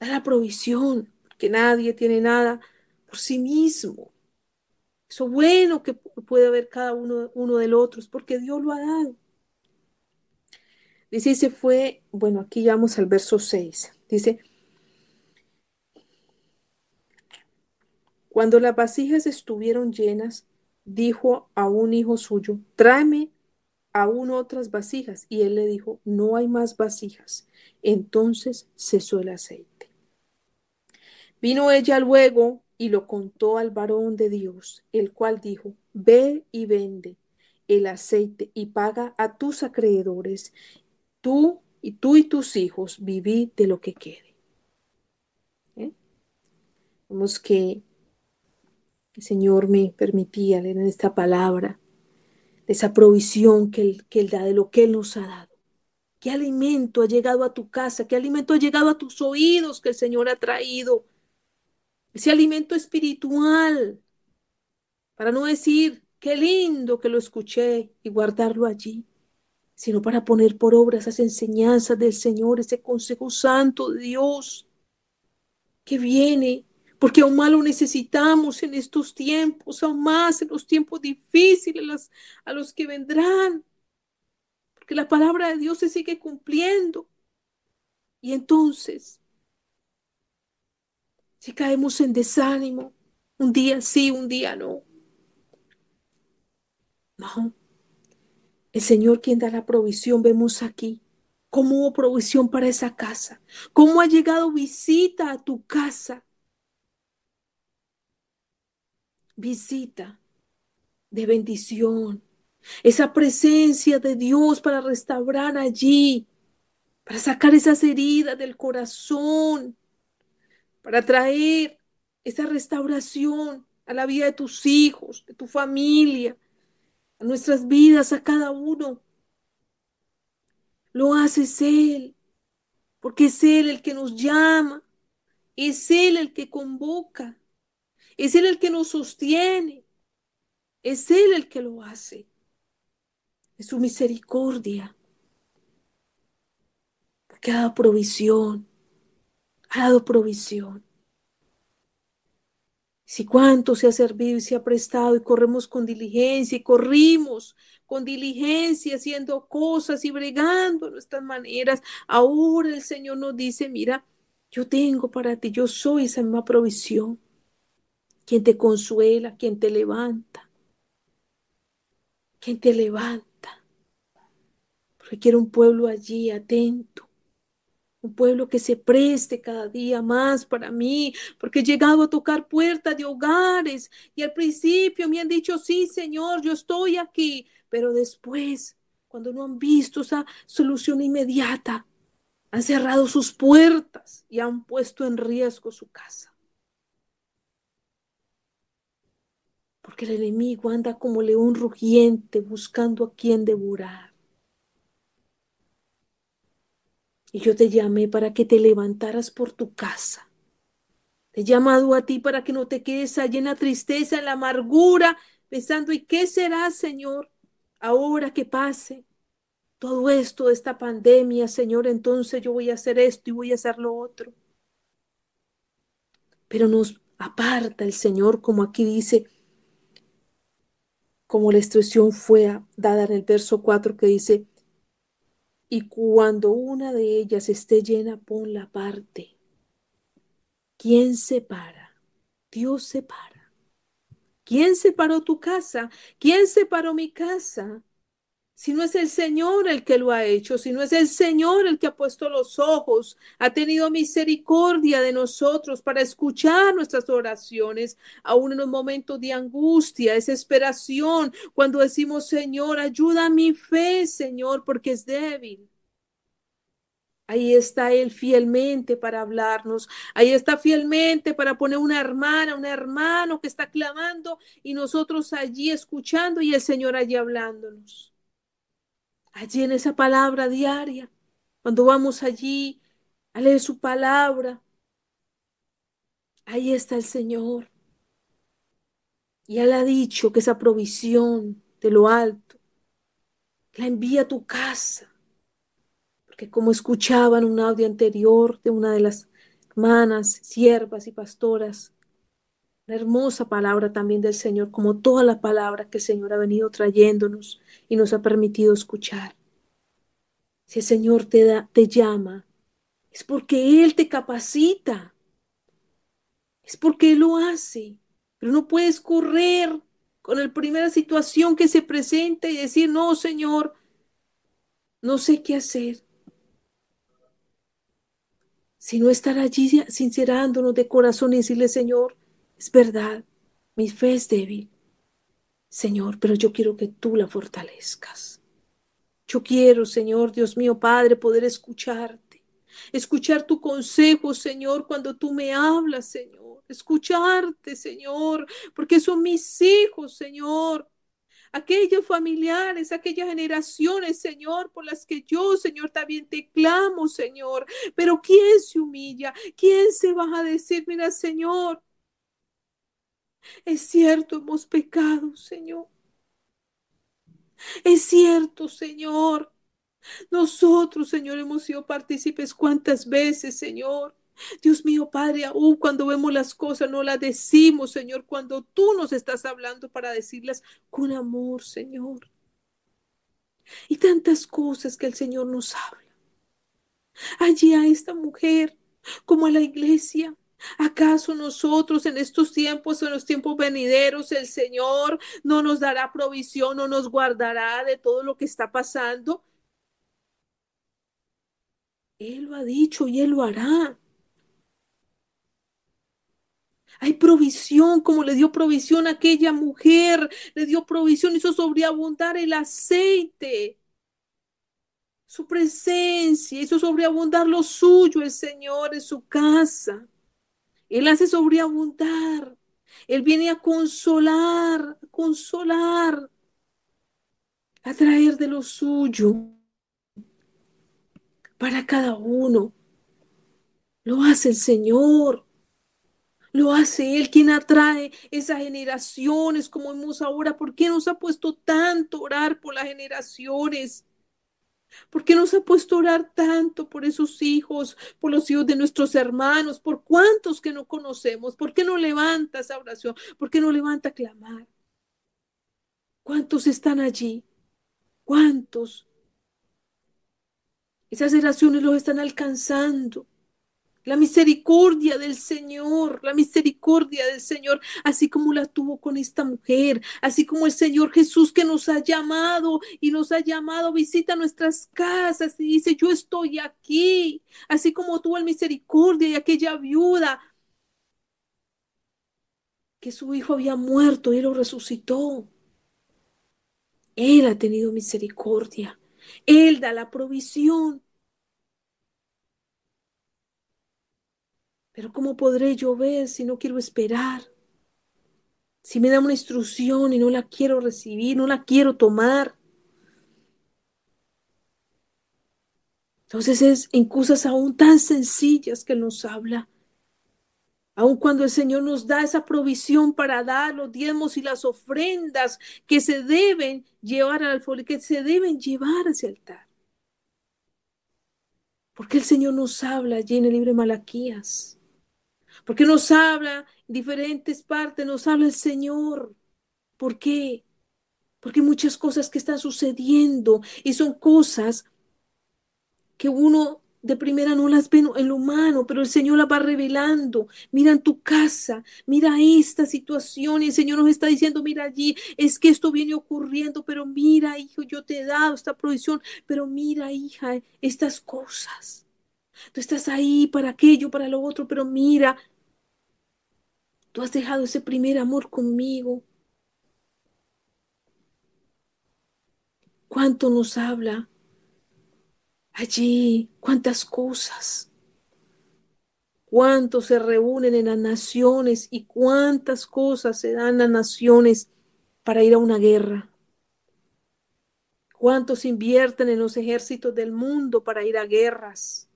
da la provisión, que nadie tiene nada por sí mismo eso bueno que puede haber cada uno, uno del otro, es porque Dios lo ha dado. Dice, se fue, bueno, aquí vamos al verso 6. Dice, cuando las vasijas estuvieron llenas, dijo a un hijo suyo, tráeme aún otras vasijas. Y él le dijo, no hay más vasijas. Entonces cesó el aceite. Vino ella luego y lo contó al varón de Dios, el cual dijo, ve y vende el aceite y paga a tus acreedores, tú y tú y tus hijos viví de lo que quede. ¿Eh? Vemos que el Señor me permitía leer en esta palabra, de esa provisión que que él da, de lo que Él nos ha dado. ¿Qué alimento ha llegado a tu casa? ¿Qué alimento ha llegado a tus oídos que el Señor ha traído? ese alimento espiritual, para no decir, qué lindo que lo escuché y guardarlo allí, sino para poner por obra esas enseñanzas del Señor, ese consejo santo de Dios que viene, porque aún más lo necesitamos en estos tiempos, aún más en los tiempos difíciles a los que vendrán, porque la palabra de Dios se sigue cumpliendo. Y entonces si caemos en desánimo, un día sí, un día no. No. El Señor quien da la provisión, vemos aquí cómo hubo provisión para esa casa, cómo ha llegado visita a tu casa. Visita de bendición, esa presencia de Dios para restaurar allí, para sacar esas heridas del corazón para traer esa restauración a la vida de tus hijos, de tu familia, a nuestras vidas, a cada uno. Lo haces Él, porque es Él el que nos llama, es Él el que convoca, es Él el que nos sostiene, es Él el que lo hace. Es su misericordia, cada provisión, ha dado provisión. Si cuánto se ha servido y se ha prestado y corremos con diligencia y corrimos con diligencia haciendo cosas y bregando nuestras maneras, ahora el Señor nos dice, mira, yo tengo para ti, yo soy esa misma provisión, quien te consuela, quien te levanta, quien te levanta. Porque quiero un pueblo allí atento, un pueblo que se preste cada día más para mí, porque he llegado a tocar puertas de hogares y al principio me han dicho, sí, Señor, yo estoy aquí, pero después, cuando no han visto esa solución inmediata, han cerrado sus puertas y han puesto en riesgo su casa. Porque el enemigo anda como león rugiente buscando a quien devorar. Y yo te llamé para que te levantaras por tu casa. Te he llamado a ti para que no te quedes allí en la tristeza, en la amargura, pensando, ¿y qué será, Señor, ahora que pase todo esto, esta pandemia, Señor? Entonces yo voy a hacer esto y voy a hacer lo otro. Pero nos aparta el Señor, como aquí dice, como la instrucción fue dada en el verso 4 que dice, y cuando una de ellas esté llena, la parte. ¿Quién separa? Dios separa. ¿Quién separó tu casa? ¿Quién separó mi casa? si no es el Señor el que lo ha hecho, si no es el Señor el que ha puesto los ojos, ha tenido misericordia de nosotros para escuchar nuestras oraciones, aún en un momento de angustia, desesperación, cuando decimos, Señor, ayuda a mi fe, Señor, porque es débil. Ahí está Él fielmente para hablarnos. Ahí está fielmente para poner una hermana, un hermano que está clamando y nosotros allí escuchando y el Señor allí hablándonos allí en esa palabra diaria, cuando vamos allí a leer su palabra, ahí está el Señor. Y Él ha dicho que esa provisión de lo alto la envía a tu casa. Porque como escuchaba en un audio anterior de una de las hermanas, siervas y pastoras, hermosa palabra también del Señor, como toda la palabra que el Señor ha venido trayéndonos y nos ha permitido escuchar. Si el Señor te, da, te llama, es porque Él te capacita, es porque Él lo hace, pero no puedes correr con la primera situación que se presenta y decir, no, Señor, no sé qué hacer. Sino estar allí sincerándonos de corazón y decirle, Señor, es verdad, mi fe es débil, Señor, pero yo quiero que tú la fortalezcas. Yo quiero, Señor, Dios mío, Padre, poder escucharte, escuchar tu consejo, Señor, cuando tú me hablas, Señor, escucharte, Señor, porque son mis hijos, Señor, aquellos familiares, aquellas generaciones, Señor, por las que yo, Señor, también te clamo, Señor. Pero ¿quién se humilla? ¿Quién se baja a decir, mira, Señor, es cierto, hemos pecado, Señor. Es cierto, Señor. Nosotros, Señor, hemos sido partícipes cuántas veces, Señor. Dios mío, Padre, aún cuando vemos las cosas, no las decimos, Señor, cuando tú nos estás hablando para decirlas con amor, Señor. Y tantas cosas que el Señor nos habla. Allí a esta mujer, como a la iglesia, ¿Acaso nosotros en estos tiempos, en los tiempos venideros, el Señor no nos dará provisión, no nos guardará de todo lo que está pasando? Él lo ha dicho y Él lo hará. Hay provisión, como le dio provisión a aquella mujer, le dio provisión, hizo sobreabundar el aceite, su presencia, hizo sobreabundar lo suyo el Señor en su casa. Él hace sobreabundar. Él viene a consolar, a consolar, a traer de lo suyo para cada uno. Lo hace el Señor. Lo hace Él quien atrae esas generaciones como hemos ahora. ¿Por qué nos ha puesto tanto orar por las generaciones? ¿Por qué nos ha puesto a orar tanto por esos hijos, por los hijos de nuestros hermanos, por cuántos que no conocemos? ¿Por qué no levanta esa oración? ¿Por qué no levanta clamar? ¿Cuántos están allí? ¿Cuántos? Esas oraciones los están alcanzando. La misericordia del Señor, la misericordia del Señor, así como la tuvo con esta mujer, así como el Señor Jesús que nos ha llamado y nos ha llamado, visita nuestras casas y dice, yo estoy aquí, así como tuvo el misericordia de aquella viuda que su hijo había muerto y lo resucitó. Él ha tenido misericordia. Él da la provisión Pero ¿cómo podré yo ver si no quiero esperar? Si me da una instrucción y no la quiero recibir, no la quiero tomar. Entonces es en cosas aún tan sencillas que nos habla. Aun cuando el Señor nos da esa provisión para dar los diezmos y las ofrendas que se deben llevar al que se deben llevar a ese altar. Porque el Señor nos habla allí en el libro de Malaquías. Porque nos habla en diferentes partes, nos habla el Señor. ¿Por qué? Porque muchas cosas que están sucediendo y son cosas que uno de primera no las ve en lo humano, pero el Señor las va revelando. Mira en tu casa, mira esta situación el Señor nos está diciendo, mira allí, es que esto viene ocurriendo, pero mira, hijo, yo te he dado esta provisión, pero mira, hija, estas cosas. Tú estás ahí para aquello, para lo otro, pero mira, Tú has dejado ese primer amor conmigo. Cuánto nos habla allí, cuántas cosas. Cuántos se reúnen en las naciones y cuántas cosas se dan las naciones para ir a una guerra. ¿Cuántos invierten en los ejércitos del mundo para ir a guerras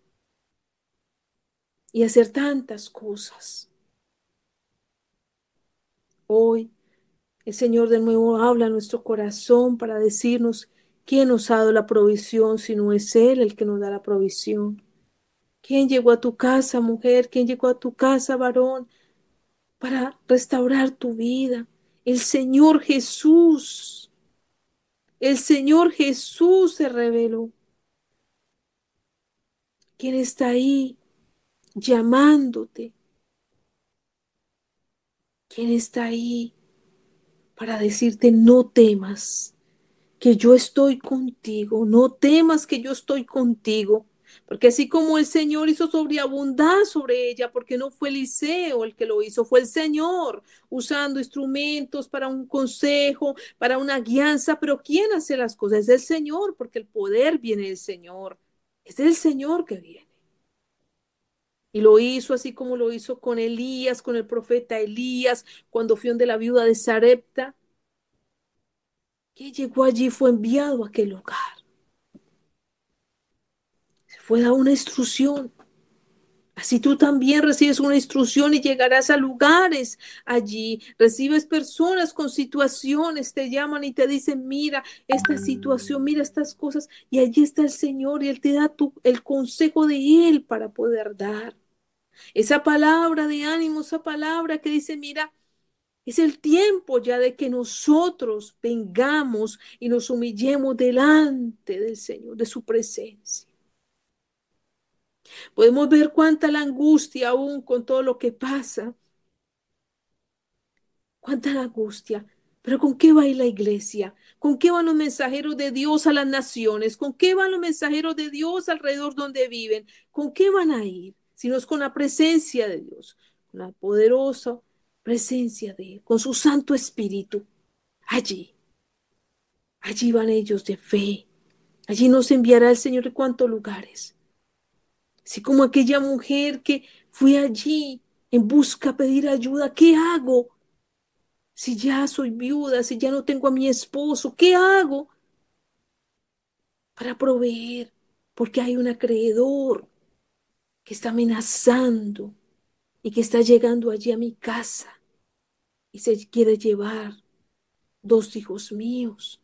y hacer tantas cosas? Hoy el Señor de nuevo habla a nuestro corazón para decirnos quién nos ha dado la provisión si no es Él el que nos da la provisión. ¿Quién llegó a tu casa, mujer? ¿Quién llegó a tu casa, varón? Para restaurar tu vida. El Señor Jesús. El Señor Jesús se reveló. ¿Quién está ahí llamándote? ¿Quién está ahí para decirte no temas? que yo estoy contigo, no temas que yo estoy contigo, porque así como el Señor hizo sobreabundar sobre ella, porque no fue Eliseo el que lo hizo, fue el Señor usando instrumentos para un consejo, para una guianza, pero ¿quién hace las cosas? Es el Señor, porque el poder viene del Señor, es el Señor que viene. Y lo hizo así como lo hizo con Elías, con el profeta Elías, cuando fue de la viuda de Sarepta. Que llegó allí, fue enviado a aquel lugar. Se fue dar una instrucción. Así tú también recibes una instrucción y llegarás a lugares allí. Recibes personas con situaciones, te llaman y te dicen, mira esta situación, mira estas cosas. Y allí está el Señor y Él te da el consejo de Él para poder dar. Esa palabra de ánimo, esa palabra que dice, mira, es el tiempo ya de que nosotros vengamos y nos humillemos delante del Señor, de su presencia. Podemos ver cuánta la angustia aún con todo lo que pasa. Cuánta la angustia. Pero ¿con qué va a ir la iglesia? ¿Con qué van los mensajeros de Dios a las naciones? ¿Con qué van los mensajeros de Dios alrededor donde viven? ¿Con qué van a ir? Si no es con la presencia de Dios, con la poderosa presencia de con su Santo Espíritu. Allí, allí van ellos de fe. Allí nos enviará el Señor de cuántos lugares. Si como aquella mujer que fui allí en busca pedir ayuda, ¿qué hago? Si ya soy viuda, si ya no tengo a mi esposo, ¿qué hago? Para proveer, porque hay un acreedor que está amenazando y que está llegando allí a mi casa y se quiere llevar dos hijos míos.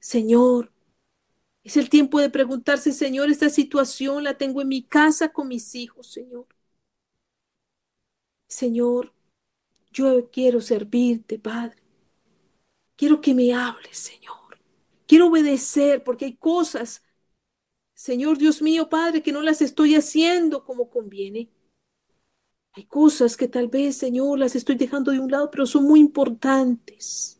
Señor, es el tiempo de preguntarse, Señor, esta situación la tengo en mi casa con mis hijos, Señor. Señor, yo quiero servirte, Padre. Quiero que me hables, Señor. Quiero obedecer porque hay cosas, Señor Dios mío, Padre, que no las estoy haciendo como conviene. Hay cosas que tal vez, Señor, las estoy dejando de un lado, pero son muy importantes.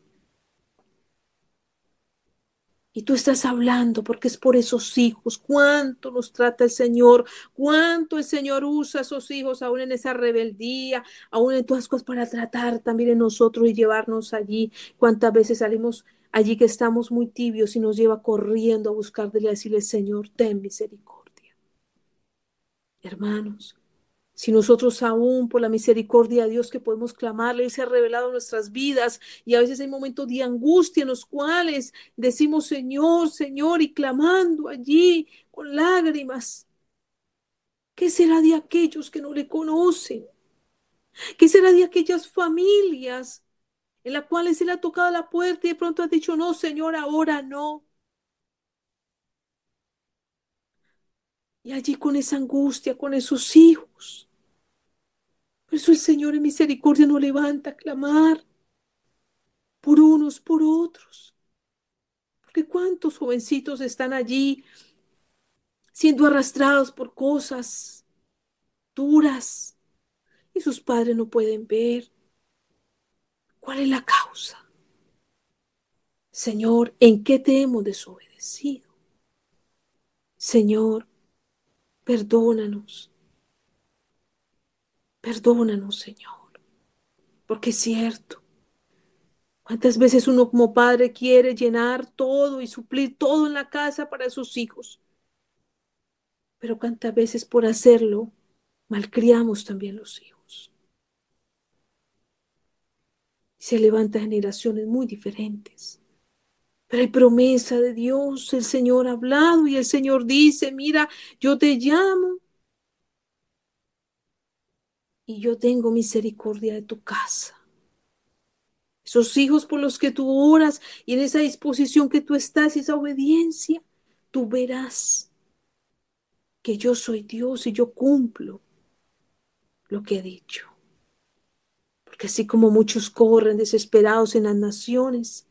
Y tú estás hablando porque es por esos hijos. Cuánto nos trata el Señor. Cuánto el Señor usa a esos hijos aún en esa rebeldía, aún en todas cosas para tratar también en nosotros y llevarnos allí. Cuántas veces salimos allí que estamos muy tibios y nos lleva corriendo a buscarle y a decirle, Señor, ten misericordia. Hermanos, si nosotros aún por la misericordia de Dios que podemos clamarle, Él se ha revelado en nuestras vidas y a veces hay momentos de angustia en los cuales decimos Señor, Señor y clamando allí con lágrimas. ¿Qué será de aquellos que no le conocen? ¿Qué será de aquellas familias en las cuales Él ha tocado la puerta y de pronto ha dicho, no, Señor, ahora no? Y allí con esa angustia, con esos hijos, por eso el Señor en misericordia no levanta a clamar por unos, por otros. Porque cuántos jovencitos están allí siendo arrastrados por cosas duras y sus padres no pueden ver. ¿Cuál es la causa? Señor, ¿en qué te hemos desobedecido? Señor, perdónanos. Perdónanos, Señor, porque es cierto. ¿Cuántas veces uno como padre quiere llenar todo y suplir todo en la casa para sus hijos? Pero cuántas veces por hacerlo malcriamos también los hijos. Se levantan generaciones muy diferentes. Pero hay promesa de Dios, el Señor ha hablado y el Señor dice, mira, yo te llamo y yo tengo misericordia de tu casa. Esos hijos por los que tú oras y en esa disposición que tú estás y esa obediencia, tú verás que yo soy Dios y yo cumplo lo que he dicho. Porque así como muchos corren desesperados en las naciones,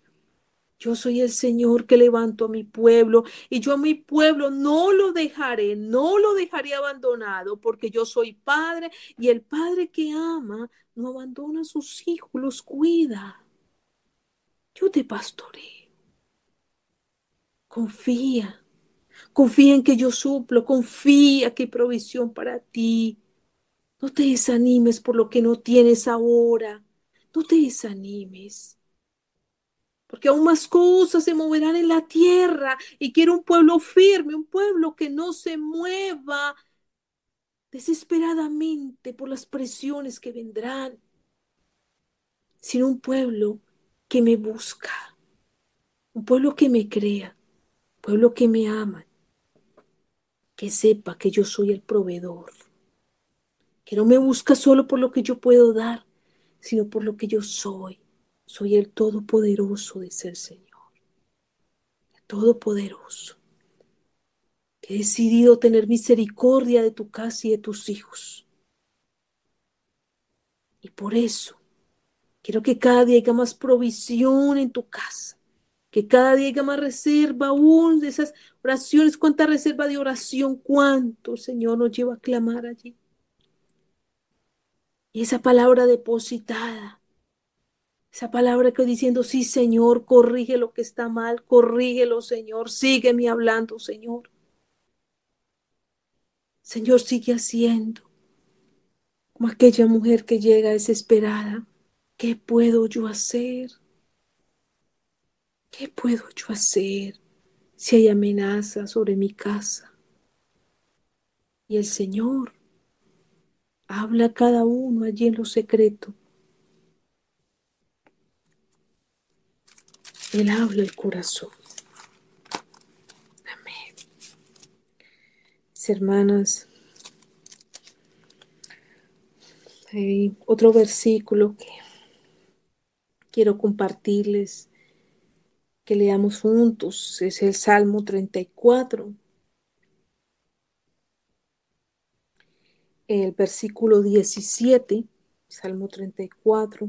yo soy el Señor que levanto a mi pueblo y yo a mi pueblo no lo dejaré, no lo dejaré abandonado porque yo soy padre y el padre que ama no abandona a sus hijos, los cuida. Yo te pastoreé, Confía, confía en que yo suplo, confía que hay provisión para ti. No te desanimes por lo que no tienes ahora, no te desanimes porque aún más cosas se moverán en la tierra y quiero un pueblo firme, un pueblo que no se mueva desesperadamente por las presiones que vendrán, sino un pueblo que me busca, un pueblo que me crea, un pueblo que me ama, que sepa que yo soy el proveedor, que no me busca solo por lo que yo puedo dar, sino por lo que yo soy soy el Todopoderoso, de ser Señor. El Todopoderoso. Que he decidido tener misericordia de tu casa y de tus hijos. Y por eso quiero que cada día haya más provisión en tu casa. Que cada día haya más reserva aún de esas oraciones. ¿Cuánta reserva de oración? ¿Cuánto, Señor, nos lleva a clamar allí? Y esa palabra depositada esa palabra que diciendo, sí, Señor, corrige lo que está mal, corrígelo, Señor, sígueme hablando, Señor. Señor, sigue haciendo. Como aquella mujer que llega desesperada, ¿qué puedo yo hacer? ¿Qué puedo yo hacer si hay amenaza sobre mi casa? Y el Señor habla a cada uno allí en lo secreto Él habla el corazón. Amén. hermanas, hay otro versículo que quiero compartirles, que leamos juntos, es el Salmo 34. El versículo 17, Salmo 34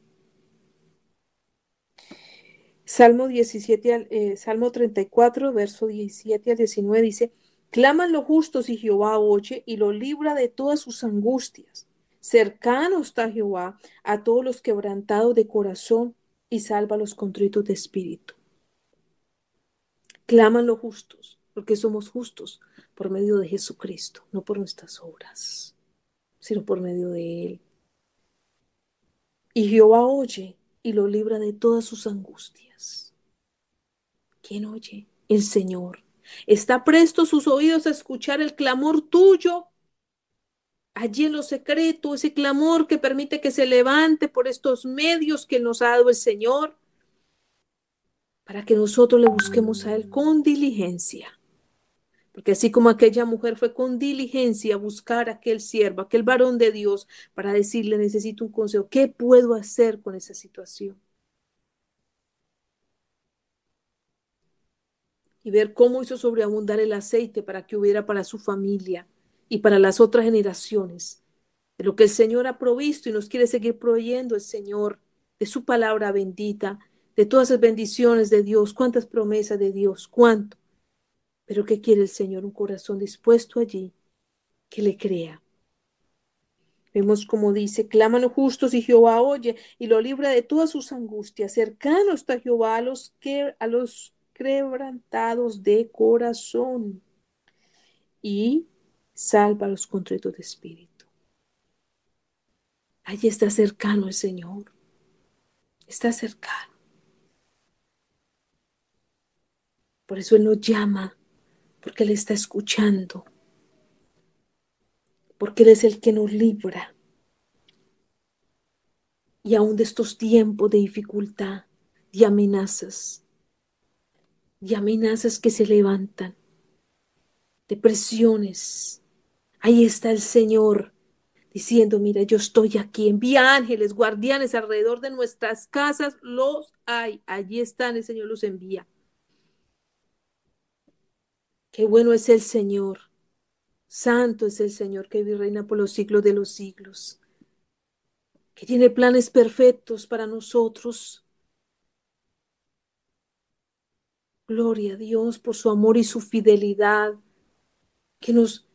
Salmo 17 34, eh, verso 17 al 19 dice, claman los justos y Jehová oye y lo libra de todas sus angustias. Cercano está Jehová a todos los quebrantados de corazón y salva a los contritos de espíritu. Claman los justos, porque somos justos por medio de Jesucristo, no por nuestras obras, sino por medio de Él. Y Jehová oye y lo libra de todas sus angustias. ¿Quién oye? El Señor. Está presto sus oídos a escuchar el clamor tuyo. Allí en lo secreto, ese clamor que permite que se levante por estos medios que nos ha dado el Señor, para que nosotros le busquemos a Él con diligencia. Porque así como aquella mujer fue con diligencia a buscar a aquel siervo, aquel varón de Dios, para decirle, necesito un consejo, ¿qué puedo hacer con esa situación? Y ver cómo hizo sobreabundar el aceite para que hubiera para su familia y para las otras generaciones. De lo que el Señor ha provisto y nos quiere seguir proveyendo el Señor, de su palabra bendita, de todas las bendiciones de Dios, cuántas promesas de Dios, cuánto pero ¿qué quiere el Señor? Un corazón dispuesto allí que le crea. Vemos como dice, claman los justos y Jehová oye y lo libra de todas sus angustias. Cercano está Jehová a los, a los quebrantados de corazón y salva a los contritos de espíritu. Allí está cercano el Señor. Está cercano. Por eso Él nos llama porque Él está escuchando, porque Él es el que nos libra. Y aún de estos tiempos de dificultad, de amenazas, de amenazas que se levantan, de presiones, ahí está el Señor diciendo, mira, yo estoy aquí, envía ángeles, guardianes alrededor de nuestras casas, los hay, allí están, el Señor los envía. Qué bueno es el Señor. Santo es el Señor que vive reina por los siglos de los siglos. Que tiene planes perfectos para nosotros. Gloria a Dios por su amor y su fidelidad. Que nos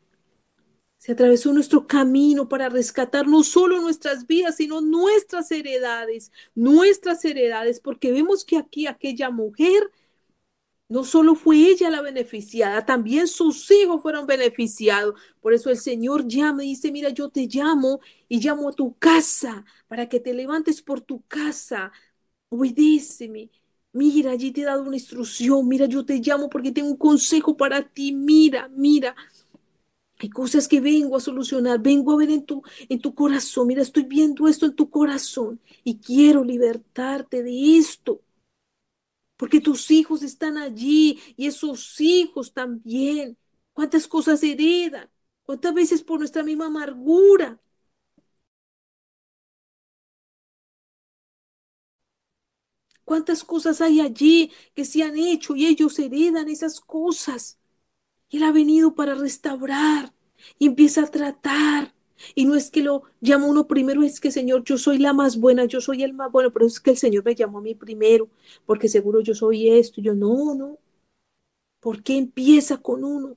se atravesó nuestro camino para rescatar no solo nuestras vidas, sino nuestras heredades, nuestras heredades, porque vemos que aquí aquella mujer no solo fue ella la beneficiada, también sus hijos fueron beneficiados. Por eso el Señor llama y dice, mira, yo te llamo y llamo a tu casa para que te levantes por tu casa. Obedéceme. Mira, allí te he dado una instrucción. Mira, yo te llamo porque tengo un consejo para ti. Mira, mira. Hay cosas que vengo a solucionar, vengo a ver en tu, en tu corazón. Mira, estoy viendo esto en tu corazón y quiero libertarte de esto porque tus hijos están allí y esos hijos también. ¿Cuántas cosas heredan? ¿Cuántas veces por nuestra misma amargura? ¿Cuántas cosas hay allí que se han hecho y ellos heredan esas cosas? Él ha venido para restaurar y empieza a tratar y no es que lo llama uno primero, es que Señor, yo soy la más buena, yo soy el más bueno, pero es que el Señor me llamó a mí primero, porque seguro yo soy esto. yo, no, no. ¿Por qué empieza con uno?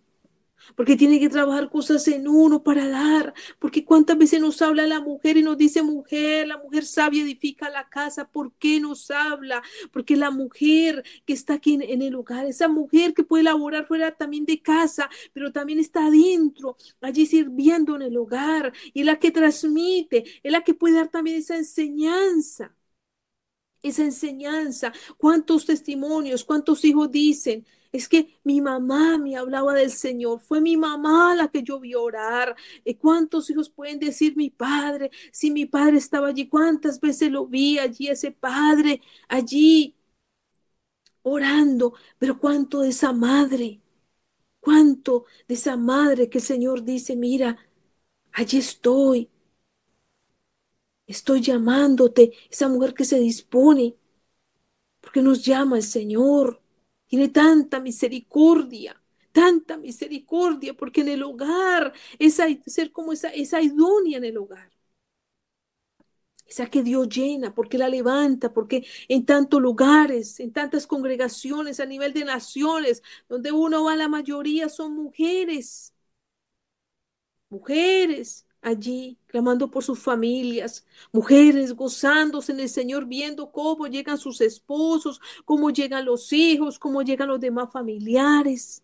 porque tiene que trabajar cosas en uno para dar, porque cuántas veces nos habla la mujer y nos dice mujer, la mujer sabia edifica la casa, ¿por qué nos habla? Porque la mujer que está aquí en, el hogar, esa mujer que puede laborar fuera también de casa, pero también está adentro, allí sirviendo en el hogar, y es la que transmite, es la que puede dar también esa enseñanza. Esa enseñanza, cuántos testimonios, cuántos hijos dicen, es que mi mamá me hablaba del Señor, fue mi mamá la que yo vi orar. Eh, ¿Cuántos hijos pueden decir mi padre? Si mi padre estaba allí, ¿cuántas veces lo vi allí, ese padre, allí orando? Pero cuánto de esa madre, cuánto de esa madre que el Señor dice, mira, allí estoy. Estoy llamándote, esa mujer que se dispone, porque nos llama el Señor. Tiene tanta misericordia, tanta misericordia, porque en el hogar, esa, ser como esa, esa idónea en el hogar. Esa que Dios llena, porque la levanta, porque en tantos lugares, en tantas congregaciones a nivel de naciones, donde uno va, la mayoría son mujeres. Mujeres allí clamando por sus familias, mujeres gozándose en el Señor, viendo cómo llegan sus esposos, cómo llegan los hijos, cómo llegan los demás familiares.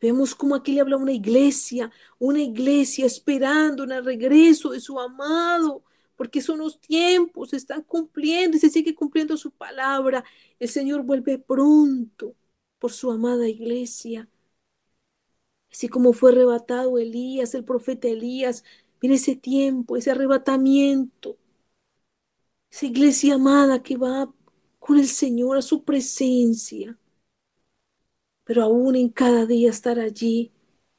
Vemos cómo aquí le habla una iglesia, una iglesia esperando el regreso de su amado, porque son los tiempos, se están cumpliendo y se sigue cumpliendo su palabra. El Señor vuelve pronto por su amada iglesia así como fue arrebatado Elías, el profeta Elías. en ese tiempo, ese arrebatamiento. Esa iglesia amada que va con el Señor a su presencia. Pero aún en cada día estar allí,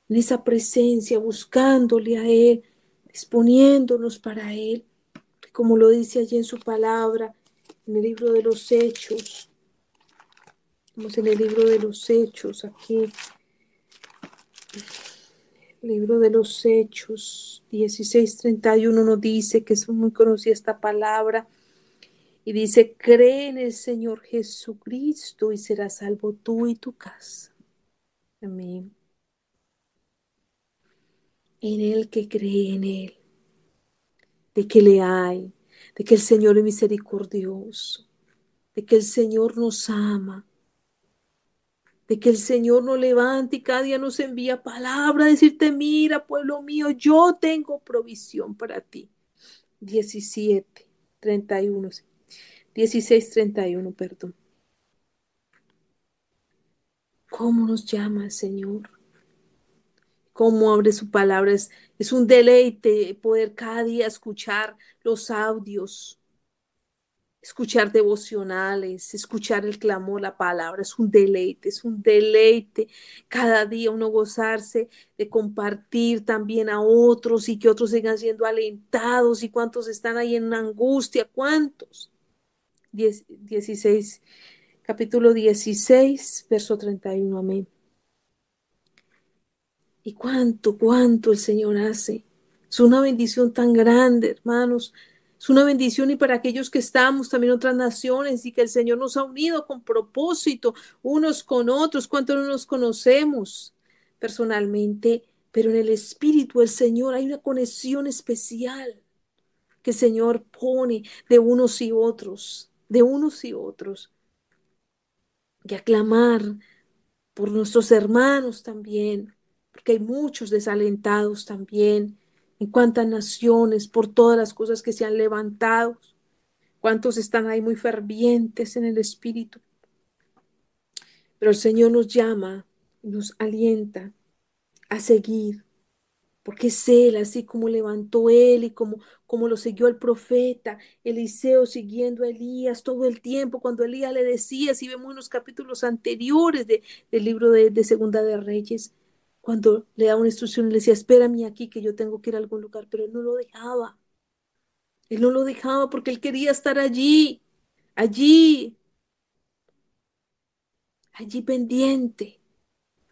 en esa presencia, buscándole a Él, exponiéndonos para Él, como lo dice allí en su palabra, en el libro de los Hechos. Vamos en el libro de los Hechos, aquí libro de los Hechos 16:31 nos dice que es muy conocida esta palabra y dice, cree en el Señor Jesucristo y serás salvo tú y tu casa. Amén. En el que cree en Él, de que le hay, de que el Señor es misericordioso, de que el Señor nos ama, de que el Señor nos levante y cada día nos envía palabra, decirte, mira, pueblo mío, yo tengo provisión para ti. 17, 31, 16, 31, perdón. ¿Cómo nos llama el Señor? ¿Cómo abre su palabra? Es, es un deleite poder cada día escuchar los audios escuchar devocionales, escuchar el clamor, la palabra, es un deleite, es un deleite cada día uno gozarse de compartir también a otros y que otros sigan siendo alentados y cuántos están ahí en angustia, cuántos. 16, capítulo 16, verso 31, amén. Y cuánto, cuánto el Señor hace. Es una bendición tan grande, hermanos es una bendición y para aquellos que estamos también otras naciones y que el Señor nos ha unido con propósito unos con otros, cuánto no nos conocemos personalmente, pero en el espíritu del Señor hay una conexión especial que el Señor pone de unos y otros, de unos y otros. Y aclamar por nuestros hermanos también, porque hay muchos desalentados también en cuántas naciones, por todas las cosas que se han levantado, cuántos están ahí muy fervientes en el Espíritu. Pero el Señor nos llama, nos alienta a seguir, porque es Él, así como levantó Él y como, como lo siguió el profeta, Eliseo siguiendo a Elías todo el tiempo, cuando Elías le decía, si vemos en los capítulos anteriores del libro de, de Segunda de Reyes, cuando le daba una instrucción, le decía, espérame aquí que yo tengo que ir a algún lugar, pero él no lo dejaba. Él no lo dejaba porque él quería estar allí, allí, allí pendiente.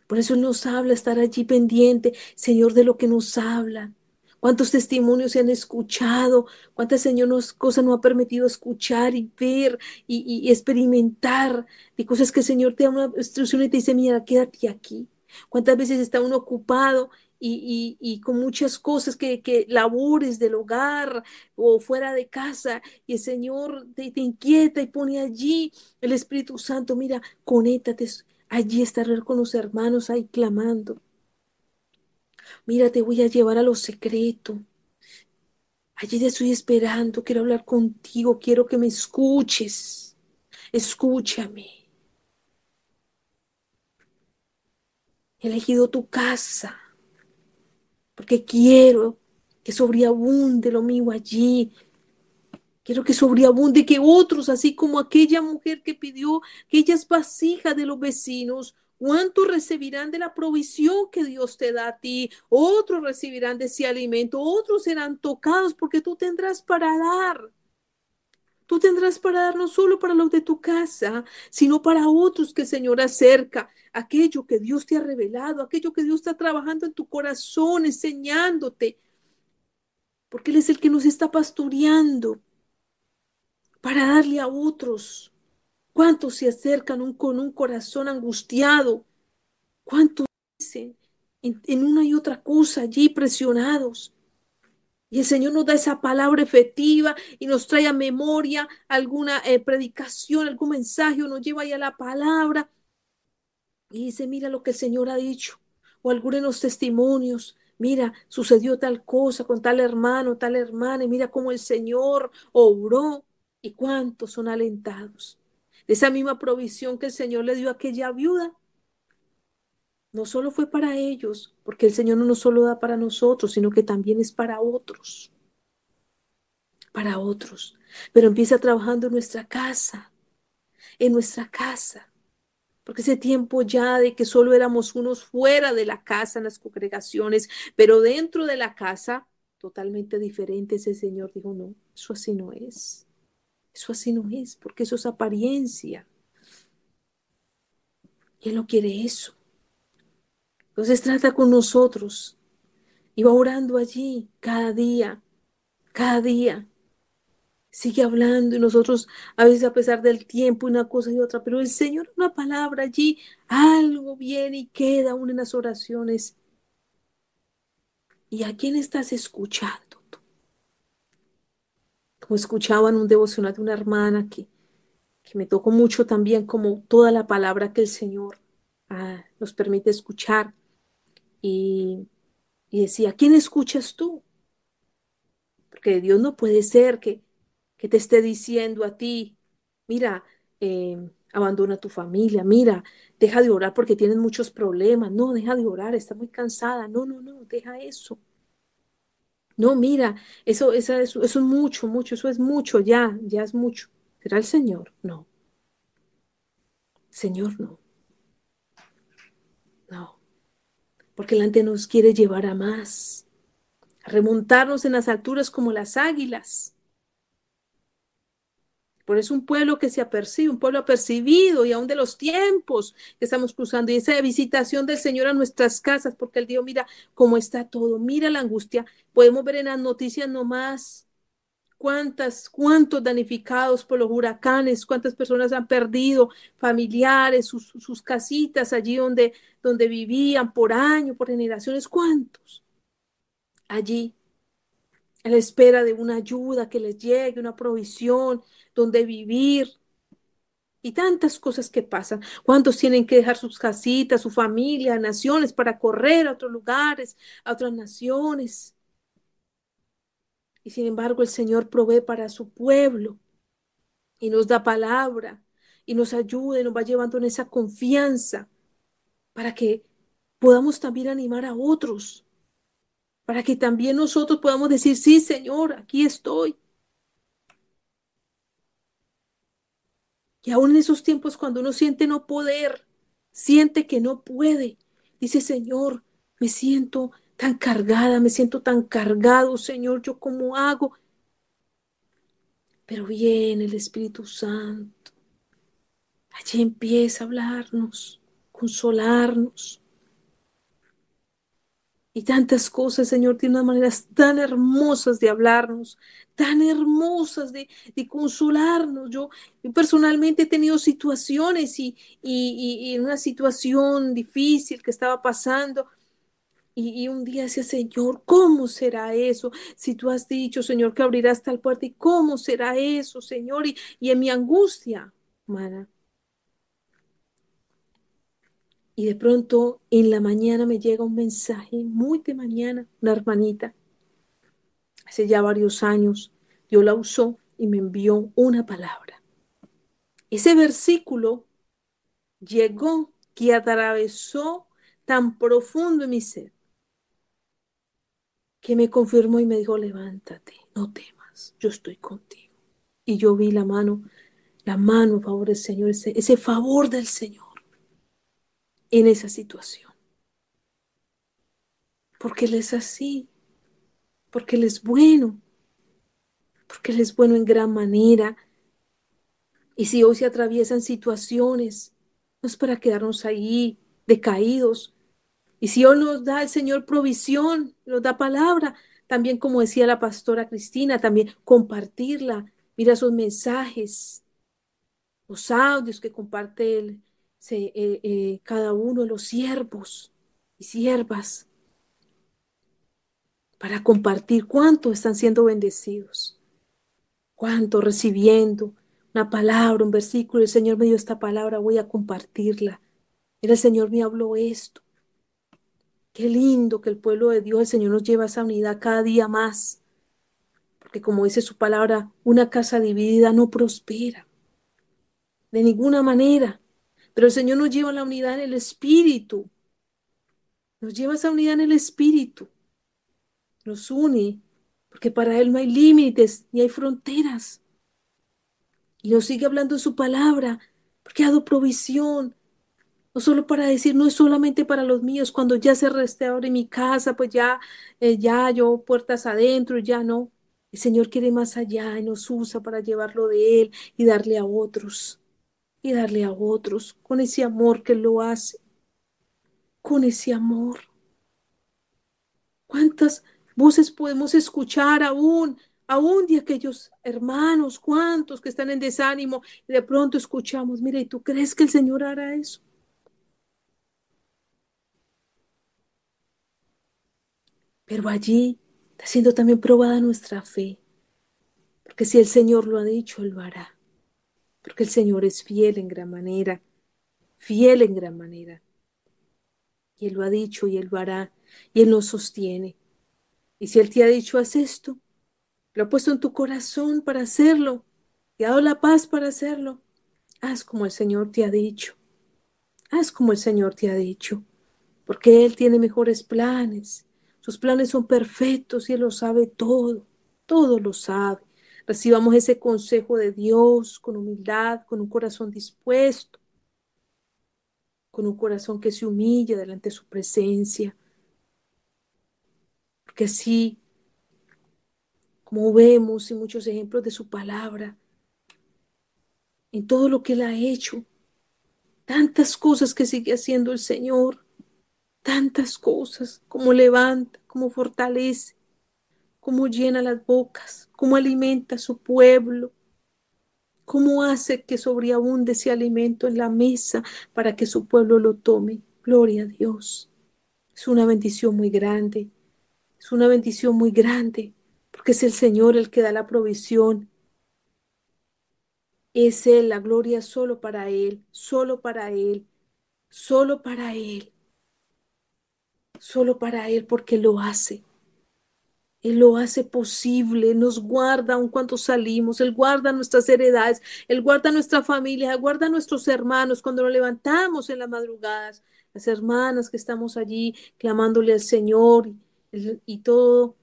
Por eso él nos habla, estar allí pendiente, Señor, de lo que nos habla, Cuántos testimonios se han escuchado, cuántas, Señor, nos, cosas nos ha permitido escuchar y ver y, y experimentar, de cosas que el Señor te da una instrucción y te dice, mira, quédate aquí cuántas veces está uno ocupado y, con muchas cosas que, labores del hogar o fuera de casa y el Señor te, inquieta y pone allí el Espíritu Santo, mira, conéctate, allí estaré con los hermanos ahí clamando. Mira, te voy a llevar a lo secreto. Allí te estoy esperando, quiero hablar contigo, quiero que me escuches. Escúchame. He elegido tu casa porque quiero que sobreabunde lo mío allí. Quiero que sobreabunde que otros, así como aquella mujer que pidió que aquellas vasija de los vecinos, ¿Cuántos recibirán de la provisión que Dios te da a ti? Otros recibirán de ese alimento, otros serán tocados porque tú tendrás para dar. Tú tendrás para dar no solo para los de tu casa, sino para otros que el Señor acerca, aquello que Dios te ha revelado, aquello que Dios está trabajando en tu corazón, enseñándote, porque Él es el que nos está pastoreando para darle a otros. ¿Cuántos se acercan con un corazón angustiado? ¿Cuántos dicen en una y otra cosa allí presionados? Y el Señor nos da esa palabra efectiva y nos trae a memoria alguna eh, predicación, algún mensaje, nos lleva ahí a la palabra. Y dice, mira lo que el Señor ha dicho, o algunos testimonios, mira, sucedió tal cosa con tal hermano, tal hermana, y mira cómo el Señor obró y cuántos son alentados. De esa misma provisión que el Señor le dio a aquella viuda, no solo fue para ellos, porque el Señor no solo da para nosotros, sino que también es para otros, para otros. Pero empieza trabajando en nuestra casa, en nuestra casa, porque ese tiempo ya de que solo éramos unos fuera de la casa, en las congregaciones, pero dentro de la casa, totalmente diferente, ese Señor dijo, no, eso así no es, eso así no es, porque eso es apariencia. Él no quiere eso. Entonces trata con nosotros y va orando allí cada día, cada día. Sigue hablando y nosotros a veces a pesar del tiempo una cosa y otra, pero el Señor una palabra allí, algo viene y queda aún en las oraciones. ¿Y a quién estás escuchando tú? Como escuchaba en un devocional de una hermana que, me tocó mucho también como toda la palabra que el Señor ah, nos permite escuchar y, y decía, ¿quién escuchas tú? Porque Dios no puede ser que, te esté diciendo a ti, mira, em, abandona tu familia, mira, deja de orar porque tienes muchos problemas, no, deja de orar, está muy cansada, no, no, no, deja eso. No, mira, eso, eso es mucho, mucho, eso es mucho, ya, ya es mucho. ¿Será el Señor? No. Señor, no. porque el ante nos quiere llevar a más, remontarnos en las alturas como las águilas. Por eso un pueblo que se apercibe, un pueblo apercibido y aún de los tiempos que estamos cruzando y esa visitación del Señor a nuestras casas, porque el Dios mira cómo está todo, mira la angustia. Podemos ver en las noticias más cuántas, cuántos danificados por los huracanes, cuántas personas han perdido familiares, sus, casitas allí donde, donde vivían por año, por generaciones, cuántos allí a la espera de una ayuda que les llegue, una provisión, donde vivir. Y tantas cosas que pasan. ¿Cuántos tienen que dejar sus casitas, su familia, naciones para correr a otros lugares, a otras naciones? Y sin embargo el Señor provee para su pueblo y nos da palabra y nos ayuda y nos va llevando en esa confianza para que podamos también animar a otros, para que también nosotros podamos decir, sí, Señor, aquí estoy. Y aún en esos tiempos cuando uno siente no poder, siente que no puede, dice, Señor, me siento tan cargada, me siento tan cargado, Señor, ¿yo cómo hago? Pero viene el Espíritu Santo. Allí empieza a hablarnos, consolarnos. Y tantas cosas, Señor, tiene unas maneras tan hermosas de hablarnos, tan hermosas de, consolarnos. Yo personalmente he tenido situaciones y, y en una situación difícil que estaba pasando, y, un día decía, Señor, ¿cómo será eso? Si tú has dicho, Señor, que abrirás tal puerta, ¿y cómo será eso, Señor? Y, en mi angustia, hermana, Y de pronto en la mañana me llega un mensaje, muy de mañana, una hermanita, hace ya varios años, Dios la usó y me envió una palabra. Ese versículo llegó que atravesó tan profundo en mi ser que me confirmó y me dijo, levántate, no temas, yo estoy contigo. Y yo vi la mano, la mano, favor del Señor, ese, ese favor del Señor en esa situación. Porque Él es así, porque Él es bueno, porque Él es bueno en gran manera. Y si hoy se atraviesan situaciones, no es para quedarnos ahí decaídos, y si hoy nos da el Señor provisión, nos da palabra, también como decía la pastora Cristina, también compartirla, mira sus mensajes, los audios que comparte eh, eh, cada uno de los siervos y siervas para compartir cuánto están siendo bendecidos, cuánto recibiendo una palabra, un versículo, el Señor me dio esta palabra, voy a compartirla. el Señor me habló esto, Qué lindo que el pueblo de Dios, el Señor nos lleva a esa unidad cada día más. Porque como dice su palabra, una casa dividida no prospera. De ninguna manera. Pero el Señor nos lleva a la unidad en el Espíritu. Nos lleva a esa unidad en el Espíritu. Nos une. Porque para Él no hay límites ni hay fronteras. Y nos sigue hablando su palabra. Porque ha dado provisión, no solo para decir, no es solamente para los míos, cuando ya se este, en mi casa, pues ya, eh, ya yo puertas adentro, ya no. El Señor quiere más allá y nos usa para llevarlo de Él y darle a otros, y darle a otros, con ese amor que lo hace, con ese amor. ¿Cuántas voces podemos escuchar aún? Aún de aquellos hermanos, cuántos que están en desánimo, y de pronto escuchamos, mire, ¿y tú crees que el Señor hará eso? Pero allí está siendo también probada nuestra fe. Porque si el Señor lo ha dicho, Él lo hará. Porque el Señor es fiel en gran manera. Fiel en gran manera. Y Él lo ha dicho y Él lo hará. Y Él nos sostiene. Y si Él te ha dicho, haz esto, lo ha puesto en tu corazón para hacerlo. Y ha dado la paz para hacerlo. Haz como el Señor te ha dicho. Haz como el Señor te ha dicho. Porque Él tiene mejores planes. Sus planes son perfectos y Él lo sabe todo, todo lo sabe. Recibamos ese consejo de Dios con humildad, con un corazón dispuesto, con un corazón que se humilla delante de su presencia. Porque así, como vemos en muchos ejemplos de su palabra, en todo lo que Él ha hecho, tantas cosas que sigue haciendo el Señor, tantas cosas, como levanta, como fortalece, como llena las bocas, como alimenta a su pueblo, cómo hace que sobreabunde ese alimento en la mesa para que su pueblo lo tome. Gloria a Dios. Es una bendición muy grande. Es una bendición muy grande porque es el Señor el que da la provisión. Es Él, la gloria solo para Él, solo para Él, solo para Él solo para Él porque lo hace. Él lo hace posible, nos guarda aun cuando salimos, Él guarda nuestras heredades, Él guarda nuestra familia, Él guarda nuestros hermanos cuando nos levantamos en las madrugadas, las hermanas que estamos allí clamándole al Señor y todo,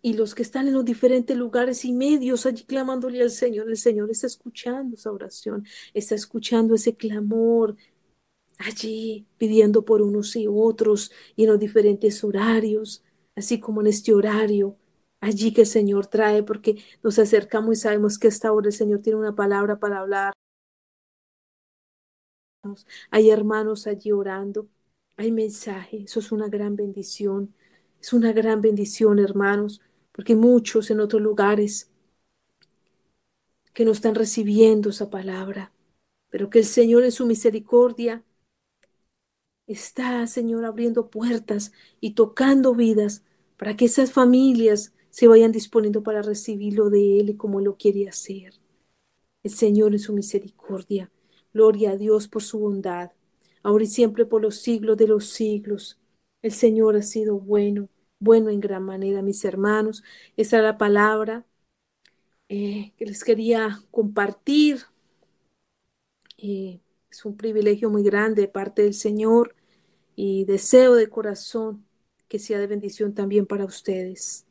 y los que están en los diferentes lugares y medios allí clamándole al Señor. El Señor está escuchando esa oración, está escuchando ese clamor, allí pidiendo por unos y otros y en los diferentes horarios, así como en este horario allí que el Señor trae, porque nos acercamos y sabemos que esta hora el Señor tiene una palabra para hablar. Hay hermanos allí orando, hay mensaje, eso es una gran bendición, es una gran bendición, hermanos, porque muchos en otros lugares que no están recibiendo esa palabra, pero que el Señor en su misericordia Está, Señor, abriendo puertas y tocando vidas para que esas familias se vayan disponiendo para recibirlo de Él y como Él lo quiere hacer. El Señor en su misericordia. Gloria a Dios por su bondad. Ahora y siempre por los siglos de los siglos. El Señor ha sido bueno, bueno en gran manera, mis hermanos. Esa es la palabra eh, que les quería compartir. Eh, es un privilegio muy grande de parte del Señor y deseo de corazón que sea de bendición también para ustedes.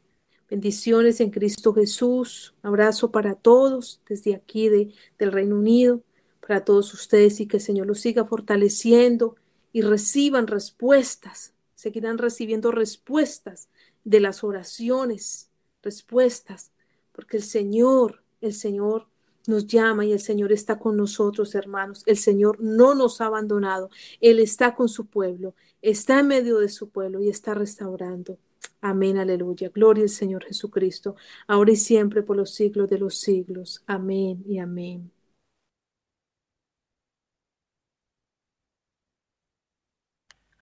Bendiciones en Cristo Jesús. abrazo para todos desde aquí de, del Reino Unido, para todos ustedes y que el Señor los siga fortaleciendo y reciban respuestas. Seguirán recibiendo respuestas de las oraciones, respuestas, porque el Señor, el Señor nos llama y el Señor está con nosotros, hermanos. El Señor no nos ha abandonado. Él está con su pueblo, está en medio de su pueblo y está restaurando. Amén, aleluya. Gloria al Señor Jesucristo, ahora y siempre por los siglos de los siglos. Amén y amén.